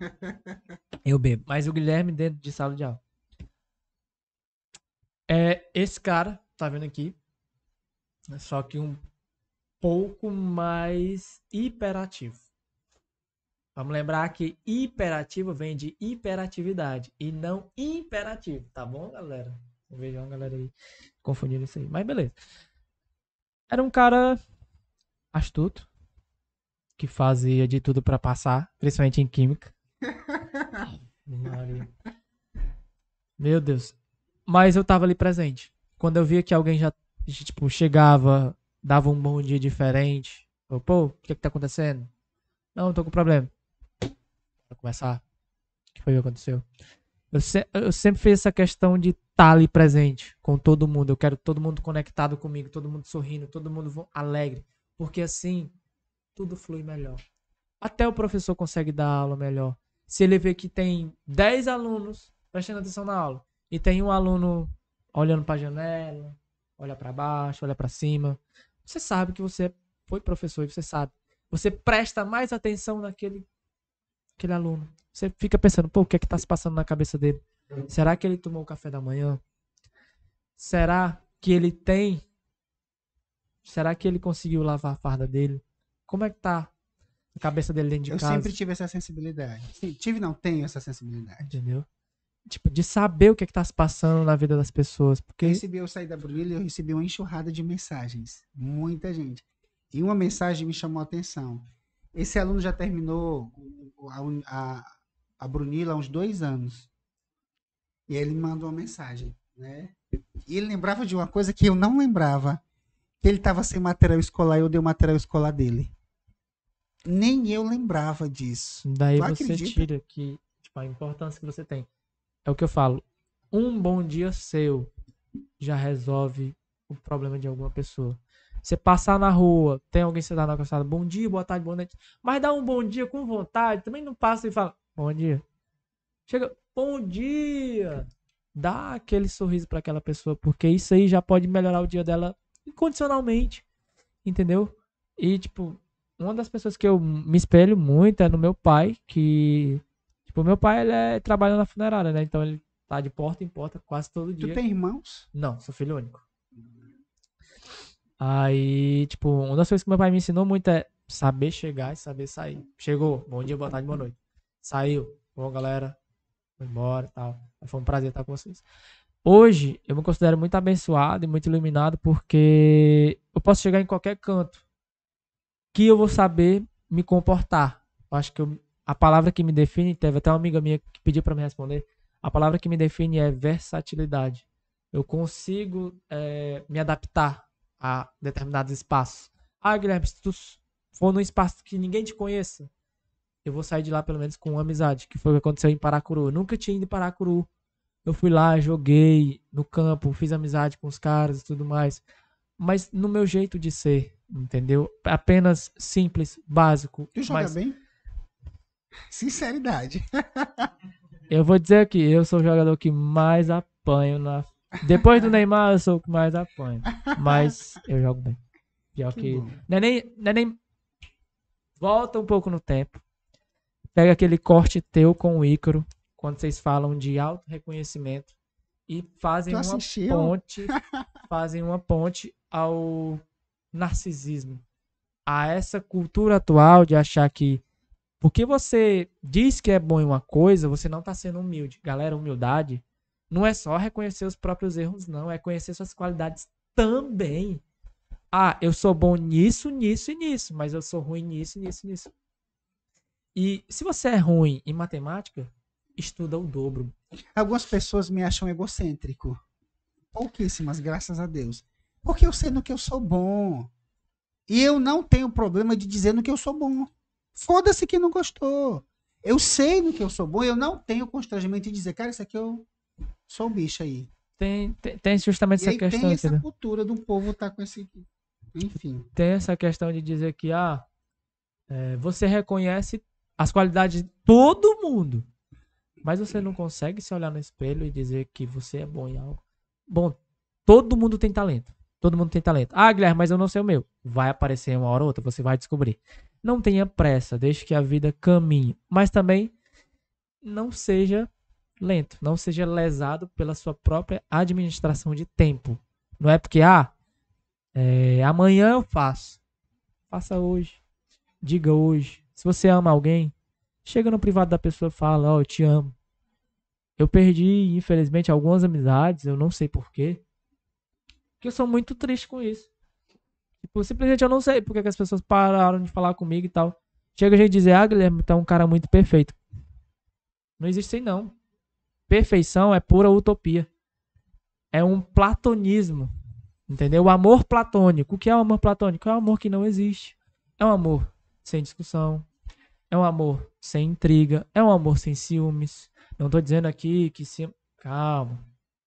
<laughs> eu bebo. Mas o Guilherme dentro de sala de aula. É esse cara, tá vendo aqui. É só que um pouco mais hiperativo. Vamos lembrar que hiperativo vem de hiperatividade e não imperativo, tá bom, galera? Eu vejo uma galera aí confundindo isso aí, mas beleza. Era um cara astuto que fazia de tudo para passar, principalmente em química. <laughs> Meu Deus. Mas eu tava ali presente. Quando eu via que alguém já tipo chegava, dava um bom dia diferente, eu, pô, o que que tá acontecendo? Não, tô com problema para começar, que foi que aconteceu. Eu, se, eu, sempre fiz essa questão de estar tá ali presente com todo mundo. Eu quero todo mundo conectado comigo, todo mundo sorrindo, todo mundo alegre. Porque assim, tudo flui melhor. Até o professor consegue dar aula melhor. Se ele vê que tem 10 alunos prestando atenção na aula e tem um aluno olhando para a janela, olha para baixo, olha para cima, você sabe que você foi professor e você sabe. Você presta mais atenção naquele aquele aluno. Você fica pensando, pô, o que é que tá se passando na cabeça dele? Será que ele tomou o café da manhã? Será que ele tem? Será que ele conseguiu lavar a farda dele? Como é que tá a cabeça dele dentro de eu casa? Eu sempre tive essa sensibilidade. Sim, tive, não tenho essa sensibilidade. Entendeu? Tipo, de saber o que é que tá se passando na vida das pessoas. Porque... Eu recebi, eu saí da Brulha, eu recebi uma enxurrada de mensagens. Muita gente. E uma mensagem me chamou a atenção. Esse aluno já terminou a, a, a Brunila há uns dois anos. E ele me mandou uma mensagem, né? E ele lembrava de uma coisa que eu não lembrava. Que ele estava sem material escolar e eu dei o material escolar dele. Nem eu lembrava disso. Daí tu você acredita? tira que tipo, a importância que você tem. É o que eu falo. Um bom dia seu já resolve o problema de alguma pessoa. Você passar na rua, tem alguém dá tá na calçada, bom dia, boa tarde, boa noite. Mas dá um bom dia com vontade, também não passa e fala, bom dia. Chega, bom dia. Dá aquele sorriso para aquela pessoa, porque isso aí já pode melhorar o dia dela incondicionalmente, entendeu? E, tipo, uma das pessoas que eu me espelho muito é no meu pai, que. Tipo, meu pai, ele é, trabalha na funerária, né? Então ele tá de porta em porta quase todo dia. Tu tem irmãos? Não, sou filho único. Aí, tipo, uma das coisas que meu pai me ensinou muito é saber chegar e saber sair. Chegou, bom dia, boa tarde, boa noite. Saiu, bom galera, foi embora e tal. Foi um prazer estar com vocês. Hoje, eu me considero muito abençoado e muito iluminado porque eu posso chegar em qualquer canto que eu vou saber me comportar. Eu acho que eu, a palavra que me define, teve até uma amiga minha que pediu para me responder, a palavra que me define é versatilidade. Eu consigo é, me adaptar a determinados espaços. Ah, Guilherme, se tu for num espaço que ninguém te conheça, eu vou sair de lá pelo menos com uma amizade, que foi o que aconteceu em Paracuru. Eu nunca tinha ido em Paracuru. Eu fui lá, joguei no campo, fiz amizade com os caras e tudo mais. Mas no meu jeito de ser, entendeu? Apenas simples, básico. Tu joga mas... bem? Sinceridade. <laughs> eu vou dizer aqui, eu sou o jogador que mais apanho na depois do Neymar, eu sou o que mais apanha. Mas <laughs> eu jogo bem. Pior que. que... É é volta um pouco no tempo. Pega aquele corte teu com o Ícaro, quando vocês falam de auto-reconhecimento. E fazem uma ponte. <laughs> Fazem uma ponte ao narcisismo. A essa cultura atual de achar que. Porque você diz que é bom em uma coisa, você não está sendo humilde. Galera, humildade não é só reconhecer os próprios erros, não. É conhecer suas qualidades também. Ah, eu sou bom nisso, nisso e nisso, mas eu sou ruim nisso, nisso e nisso. E se você é ruim em matemática, estuda o dobro. Algumas pessoas me acham egocêntrico. Pouquíssimas, graças a Deus. Porque eu sei no que eu sou bom. E eu não tenho problema de dizer no que eu sou bom. Foda-se quem não gostou. Eu sei no que eu sou bom, e eu não tenho constrangimento de dizer, cara, isso aqui eu só o bicho aí. Tem, tem, tem justamente e essa questão. Tem essa aqui, né? cultura do povo tá com esse. Enfim. Tem essa questão de dizer que, ah, é, você reconhece as qualidades de todo mundo. Mas você não consegue se olhar no espelho e dizer que você é bom em algo. Bom, todo mundo tem talento. Todo mundo tem talento. Ah, Guilherme, mas eu não sei o meu. Vai aparecer uma hora ou outra, você vai descobrir. Não tenha pressa, deixe que a vida caminhe. Mas também não seja lento, não seja lesado pela sua própria administração de tempo. Não é porque, ah, é, amanhã eu faço. Faça hoje. Diga hoje. Se você ama alguém, chega no privado da pessoa e fala: Ó, oh, eu te amo. Eu perdi, infelizmente, algumas amizades, eu não sei porquê. Que eu sou muito triste com isso. Tipo, simplesmente eu não sei porque que as pessoas pararam de falar comigo e tal. Chega a gente dizer, ah, Guilherme, tá um cara muito perfeito. Não existe isso aí, não. Perfeição é pura utopia. É um platonismo. Entendeu? O amor platônico. O que é o amor platônico? É o um amor que não existe. É um amor sem discussão. É um amor sem intriga. É um amor sem ciúmes. Não estou dizendo aqui que se. Calma.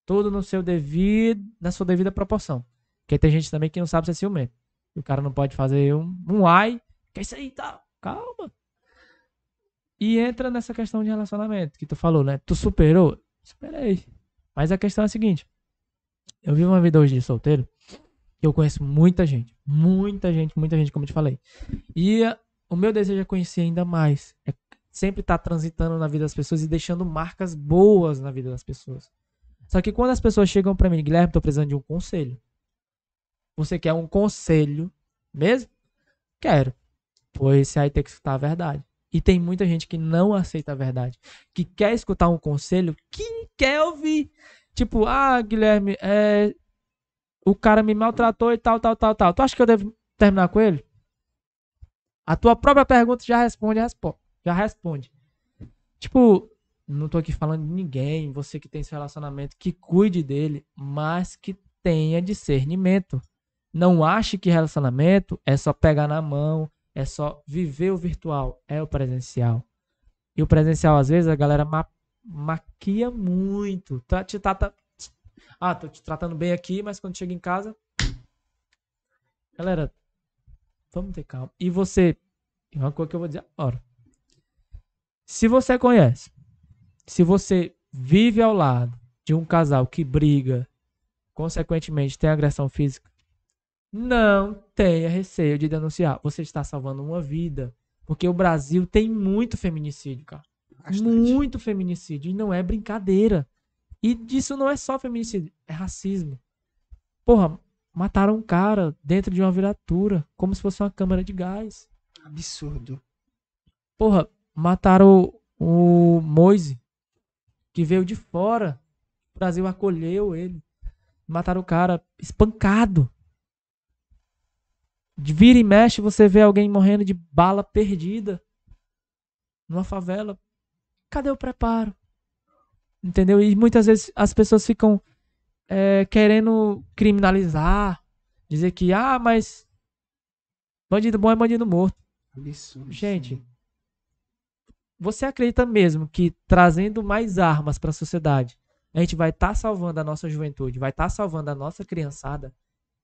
Tudo no seu devido, na sua devida proporção. Porque tem gente também que não sabe se é ciumento. o cara não pode fazer um, um ai, que é isso aí, tá? Calma. E entra nessa questão de relacionamento que tu falou, né? Tu superou? Superei. Mas a questão é a seguinte: eu vivo uma vida hoje de solteiro e eu conheço muita gente. Muita gente, muita gente, como eu te falei. E eh, o meu desejo é conhecer ainda mais. É sempre estar tá transitando na vida das pessoas e deixando marcas boas na vida das pessoas. Só que quando as pessoas chegam para mim, Guilherme, tô precisando de um conselho. Você quer um conselho mesmo? Quero. Pois você aí tem que escutar a verdade. E tem muita gente que não aceita a verdade, que quer escutar um conselho, que quer ouvir. Tipo, ah, Guilherme, é... o cara me maltratou e tal, tal, tal, tal. Tu acha que eu devo terminar com ele? A tua própria pergunta já responde, já responde. Tipo, não tô aqui falando de ninguém, você que tem esse relacionamento, que cuide dele, mas que tenha discernimento. Não ache que relacionamento é só pegar na mão, é só viver o virtual, é o presencial. E o presencial, às vezes, a galera ma maquia muito. Tá, te tá? Ah, tô te tratando bem aqui, mas quando chega em casa. Galera, vamos ter calma. E você. É uma coisa que eu vou dizer agora. Se você conhece, se você vive ao lado de um casal que briga, consequentemente tem agressão física, não tenha receio de denunciar. Você está salvando uma vida. Porque o Brasil tem muito feminicídio, cara. Bastante. Muito feminicídio. E não é brincadeira. E disso não é só feminicídio, é racismo. Porra, mataram um cara dentro de uma viatura, como se fosse uma câmara de gás. Absurdo. Porra, mataram o, o Moise, que veio de fora. O Brasil acolheu ele. Mataram o cara espancado. Vira e mexe, você vê alguém morrendo de bala perdida numa favela. Cadê o preparo? Entendeu? E muitas vezes as pessoas ficam é, querendo criminalizar, dizer que, ah, mas bandido bom é bandido morto. Isso, Gente, você acredita mesmo que trazendo mais armas para a sociedade, a gente vai estar tá salvando a nossa juventude, vai estar tá salvando a nossa criançada? Tá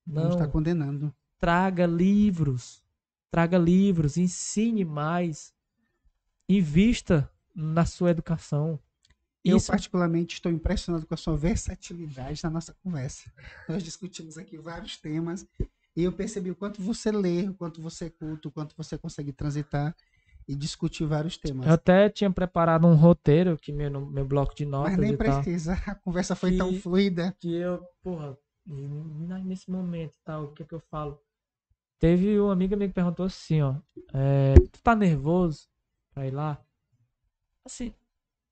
Não. está condenando. Traga livros, traga livros, ensine mais, invista na sua educação. Eu, Isso... particularmente, estou impressionado com a sua versatilidade na nossa conversa. Nós discutimos aqui vários temas e eu percebi o quanto você lê, o quanto você culto, o quanto você consegue transitar e discutir vários temas. Eu até tinha preparado um roteiro que meu, meu bloco de notas. Mas nem precisa, tal, a conversa foi que, tão fluida. Que eu, porra, nesse momento tal, o que é que eu falo? Teve um amigo meu que perguntou assim, ó. É, tu tá nervoso pra ir lá? Assim,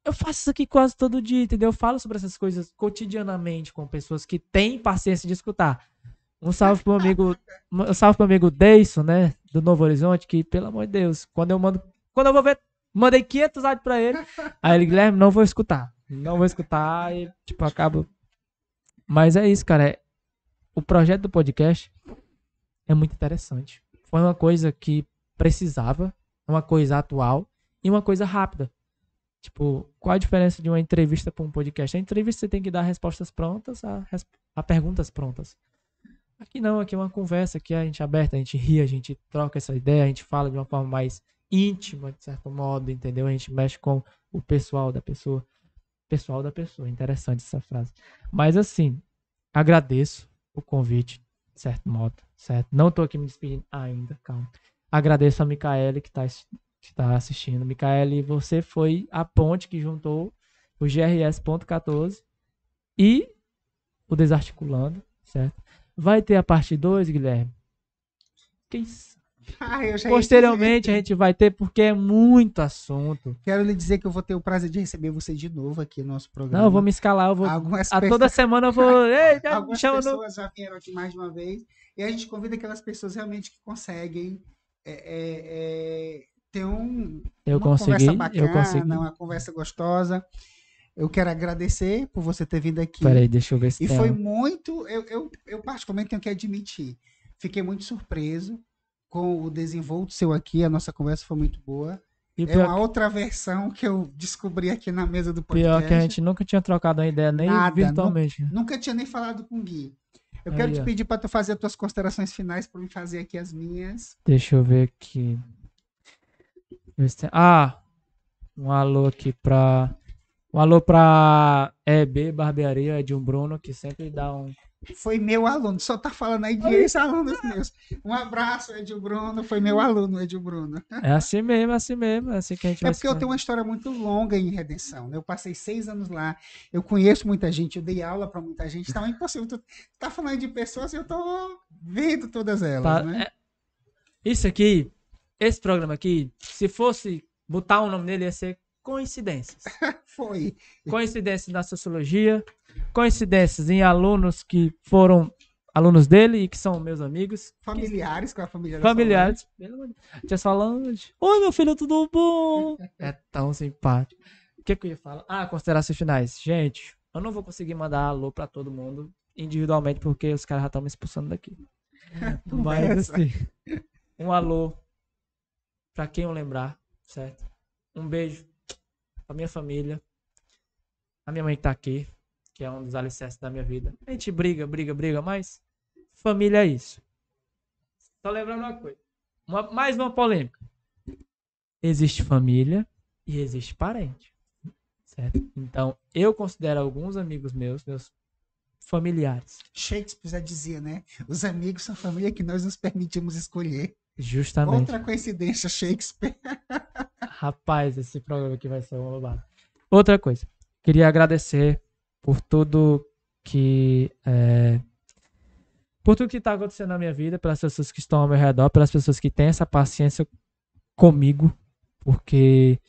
eu faço isso aqui quase todo dia, entendeu? Eu falo sobre essas coisas cotidianamente com pessoas que têm paciência de escutar. Um salve pro amigo, um salve pro amigo Deison, né? Do Novo Horizonte, que, pelo amor de Deus, quando eu mando. Quando eu vou ver, mandei 500 áudios pra ele. Aí ele, Guilherme, não vou escutar. Não vou escutar. E, tipo, acabo Mas é isso, cara. É... O projeto do podcast é muito interessante. Foi uma coisa que precisava, uma coisa atual e uma coisa rápida. Tipo, qual a diferença de uma entrevista para um podcast? A entrevista você tem que dar respostas prontas a, a perguntas prontas. Aqui não, aqui é uma conversa é a gente é aberta, a gente ri, a gente troca essa ideia, a gente fala de uma forma mais íntima, de certo modo, entendeu? A gente mexe com o pessoal da pessoa. Pessoal da pessoa, interessante essa frase. Mas assim, agradeço o convite certo modo, certo? Não estou aqui me despedindo ainda, calma. Agradeço a Micaele que está que tá assistindo. Micaele, você foi a ponte que juntou o GRS.14 e o Desarticulando, certo? Vai ter a parte 2, Guilherme? Que isso? Ah, Posteriormente a gente vai ter, porque é muito assunto. Quero lhe dizer que eu vou ter o prazer de receber você de novo aqui no nosso programa. Não, eu vou me escalar, eu vou. Algumas a toda semana eu vou. <laughs> Ei, Algumas pessoas já vieram aqui mais de uma vez. E a gente convida aquelas pessoas realmente que conseguem é, é, é, ter um, eu uma consegui, conversa bacana, eu consegui. uma conversa gostosa. Eu quero agradecer por você ter vindo aqui. Peraí, deixa eu ver se E tem... foi muito, eu, eu, eu particularmente tenho que admitir, fiquei muito surpreso com o desenvolto seu aqui. A nossa conversa foi muito boa. E é uma que... outra versão que eu descobri aqui na mesa do podcast. Pior que a gente nunca tinha trocado a ideia, nem Nada, virtualmente. Nunca, nunca tinha nem falado com o Gui. Eu Aí, quero te pedir para tu fazer as tuas considerações finais para me fazer aqui as minhas. Deixa eu ver aqui. Ah, um alô aqui para um alô para EB Barbearia de um Bruno que sempre dá um foi meu aluno. Só tá falando aí de ex-alunos meus. Um abraço, Edil Bruno. Foi meu aluno, Edil Bruno. É assim mesmo, é assim mesmo. É, assim que a gente é porque eu tenho uma história muito longa em redenção. Né? Eu passei seis anos lá. Eu conheço muita gente, eu dei aula para muita gente. Então é impossível. Tu tá falando de pessoas e eu tô vendo todas elas. Tá, né? É... Isso aqui, esse programa aqui, se fosse botar o um nome nele, ia ser coincidências. <laughs> foi. Coincidências da sociologia, coincidências em alunos que foram alunos dele e que são meus amigos. Familiares que... com é a família Familiares. Tia falando Oi, meu filho, tudo bom? é tão simpático. O que, é que eu ia falar? Ah, considerações finais. Gente, eu não vou conseguir mandar alô pra todo mundo individualmente porque os caras já estão me expulsando daqui. Mas é assim, um alô pra quem eu lembrar, certo? Um beijo pra minha família, a minha mãe que tá aqui, que é um dos alicerces da minha vida. A gente briga, briga, briga, mas família é isso. Só lembrando uma coisa. Uma, mais uma polêmica. Existe família e existe parente. Certo? Então, eu considero alguns amigos meus, meus familiares. Shakespeare já dizia, né? Os amigos são família que nós nos permitimos escolher. Justamente. Outra coincidência, Shakespeare. <laughs> Rapaz, esse programa aqui vai ser uma bobada. Outra coisa. Queria agradecer por tudo que é, por tudo que está acontecendo na minha vida, pelas pessoas que estão ao meu redor, pelas pessoas que têm essa paciência comigo, porque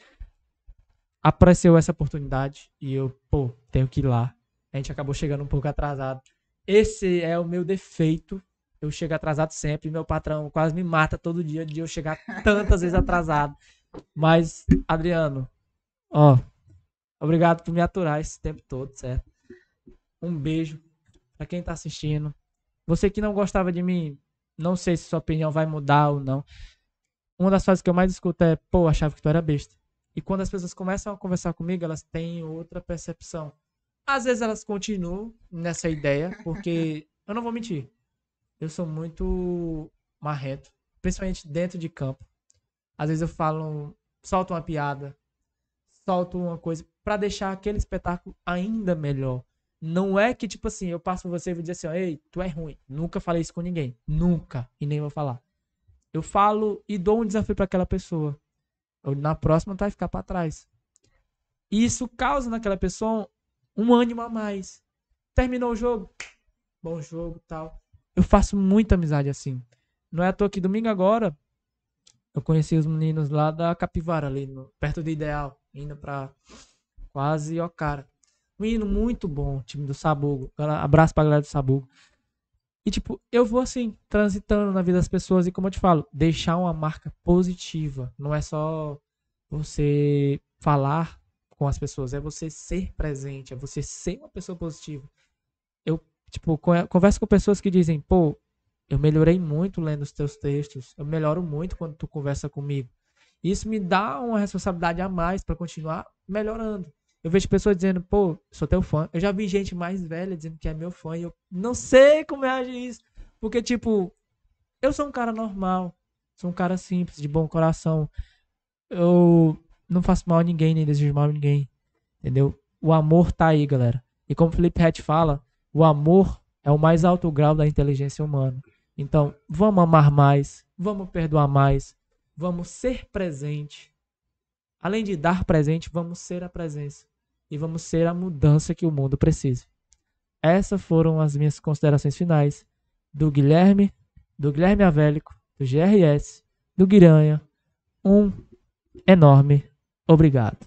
apareceu essa oportunidade e eu, pô, tenho que ir lá. A gente acabou chegando um pouco atrasado. Esse é o meu defeito. Eu chego atrasado sempre. Meu patrão quase me mata todo dia de eu chegar tantas vezes atrasado. Mas, Adriano, ó, Obrigado por me aturar esse tempo todo, certo? Um beijo para quem tá assistindo. Você que não gostava de mim, não sei se sua opinião vai mudar ou não. Uma das frases que eu mais escuto é: pô, achava que tu era besta. E quando as pessoas começam a conversar comigo, elas têm outra percepção. Às vezes elas continuam nessa ideia, porque eu não vou mentir. Eu sou muito marrento, principalmente dentro de campo. Às vezes eu falo, solto uma piada, solto uma coisa para deixar aquele espetáculo ainda melhor. Não é que, tipo assim, eu passo pra você e vou dizer assim, ei, tu é ruim. Nunca falei isso com ninguém. Nunca. E nem vou falar. Eu falo e dou um desafio para aquela pessoa. Eu, na próxima tu vai ficar para trás. E isso causa naquela pessoa um ânimo a mais. Terminou o jogo. Bom jogo tal. Eu faço muita amizade assim. Não é à toa que domingo agora eu conheci os meninos lá da Capivara, ali no, perto do Ideal indo para quase ó cara. Menino muito bom, time do Sabugo. Abraço pra galera do Sabugo. E tipo, eu vou assim, transitando na vida das pessoas e como eu te falo, deixar uma marca positiva. Não é só você falar com as pessoas, é você ser presente, é você ser uma pessoa positiva. Eu, tipo, converso com pessoas que dizem, pô, eu melhorei muito lendo os teus textos, eu melhoro muito quando tu conversa comigo. Isso me dá uma responsabilidade a mais para continuar melhorando. Eu vejo pessoas dizendo, pô, sou teu fã. Eu já vi gente mais velha dizendo que é meu fã e eu não sei como é agir isso. Porque, tipo, eu sou um cara normal. Sou um cara simples, de bom coração. Eu não faço mal a ninguém, nem desejo mal a ninguém. Entendeu? O amor tá aí, galera. E como o Felipe Hatch fala, o amor é o mais alto grau da inteligência humana. Então, vamos amar mais, vamos perdoar mais, vamos ser presente. Além de dar presente, vamos ser a presença. E vamos ser a mudança que o mundo precisa. Essas foram as minhas considerações finais do Guilherme, do Guilherme Avélico, do GRS, do Guiranha. Um enorme obrigado.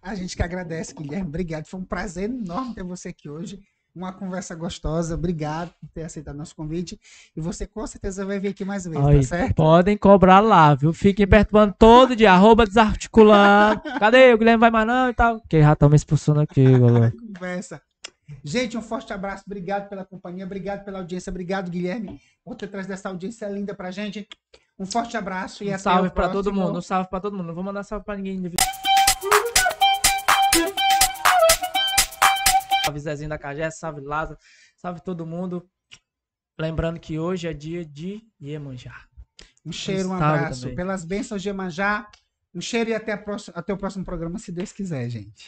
A gente que agradece, Guilherme. Obrigado. Foi um prazer enorme ter você aqui hoje uma conversa gostosa. Obrigado por ter aceitado nosso convite. E você com certeza vai vir aqui mais vezes, Aí, tá certo? Podem cobrar lá, viu? Fiquem perturbando todo dia, arroba desarticulando. <laughs> Cadê? O Guilherme vai mais não e tal. Que já estão me expulsando aqui, <laughs> galera. conversa. Gente, um forte abraço. Obrigado pela companhia, obrigado pela audiência, obrigado, Guilherme, por ter trazido essa audiência linda pra gente. Um forte abraço e um até salve para todo mundo. Um salve para todo mundo. Não vou mandar salve para ninguém. Salve Zezinho da Cajé, salve Lázaro, salve todo mundo. Lembrando que hoje é dia de Iemanjá. Um cheiro, um abraço. Também. Pelas bênçãos de Iemanjá. Um cheiro e até, próxima, até o próximo programa, se Deus quiser, gente.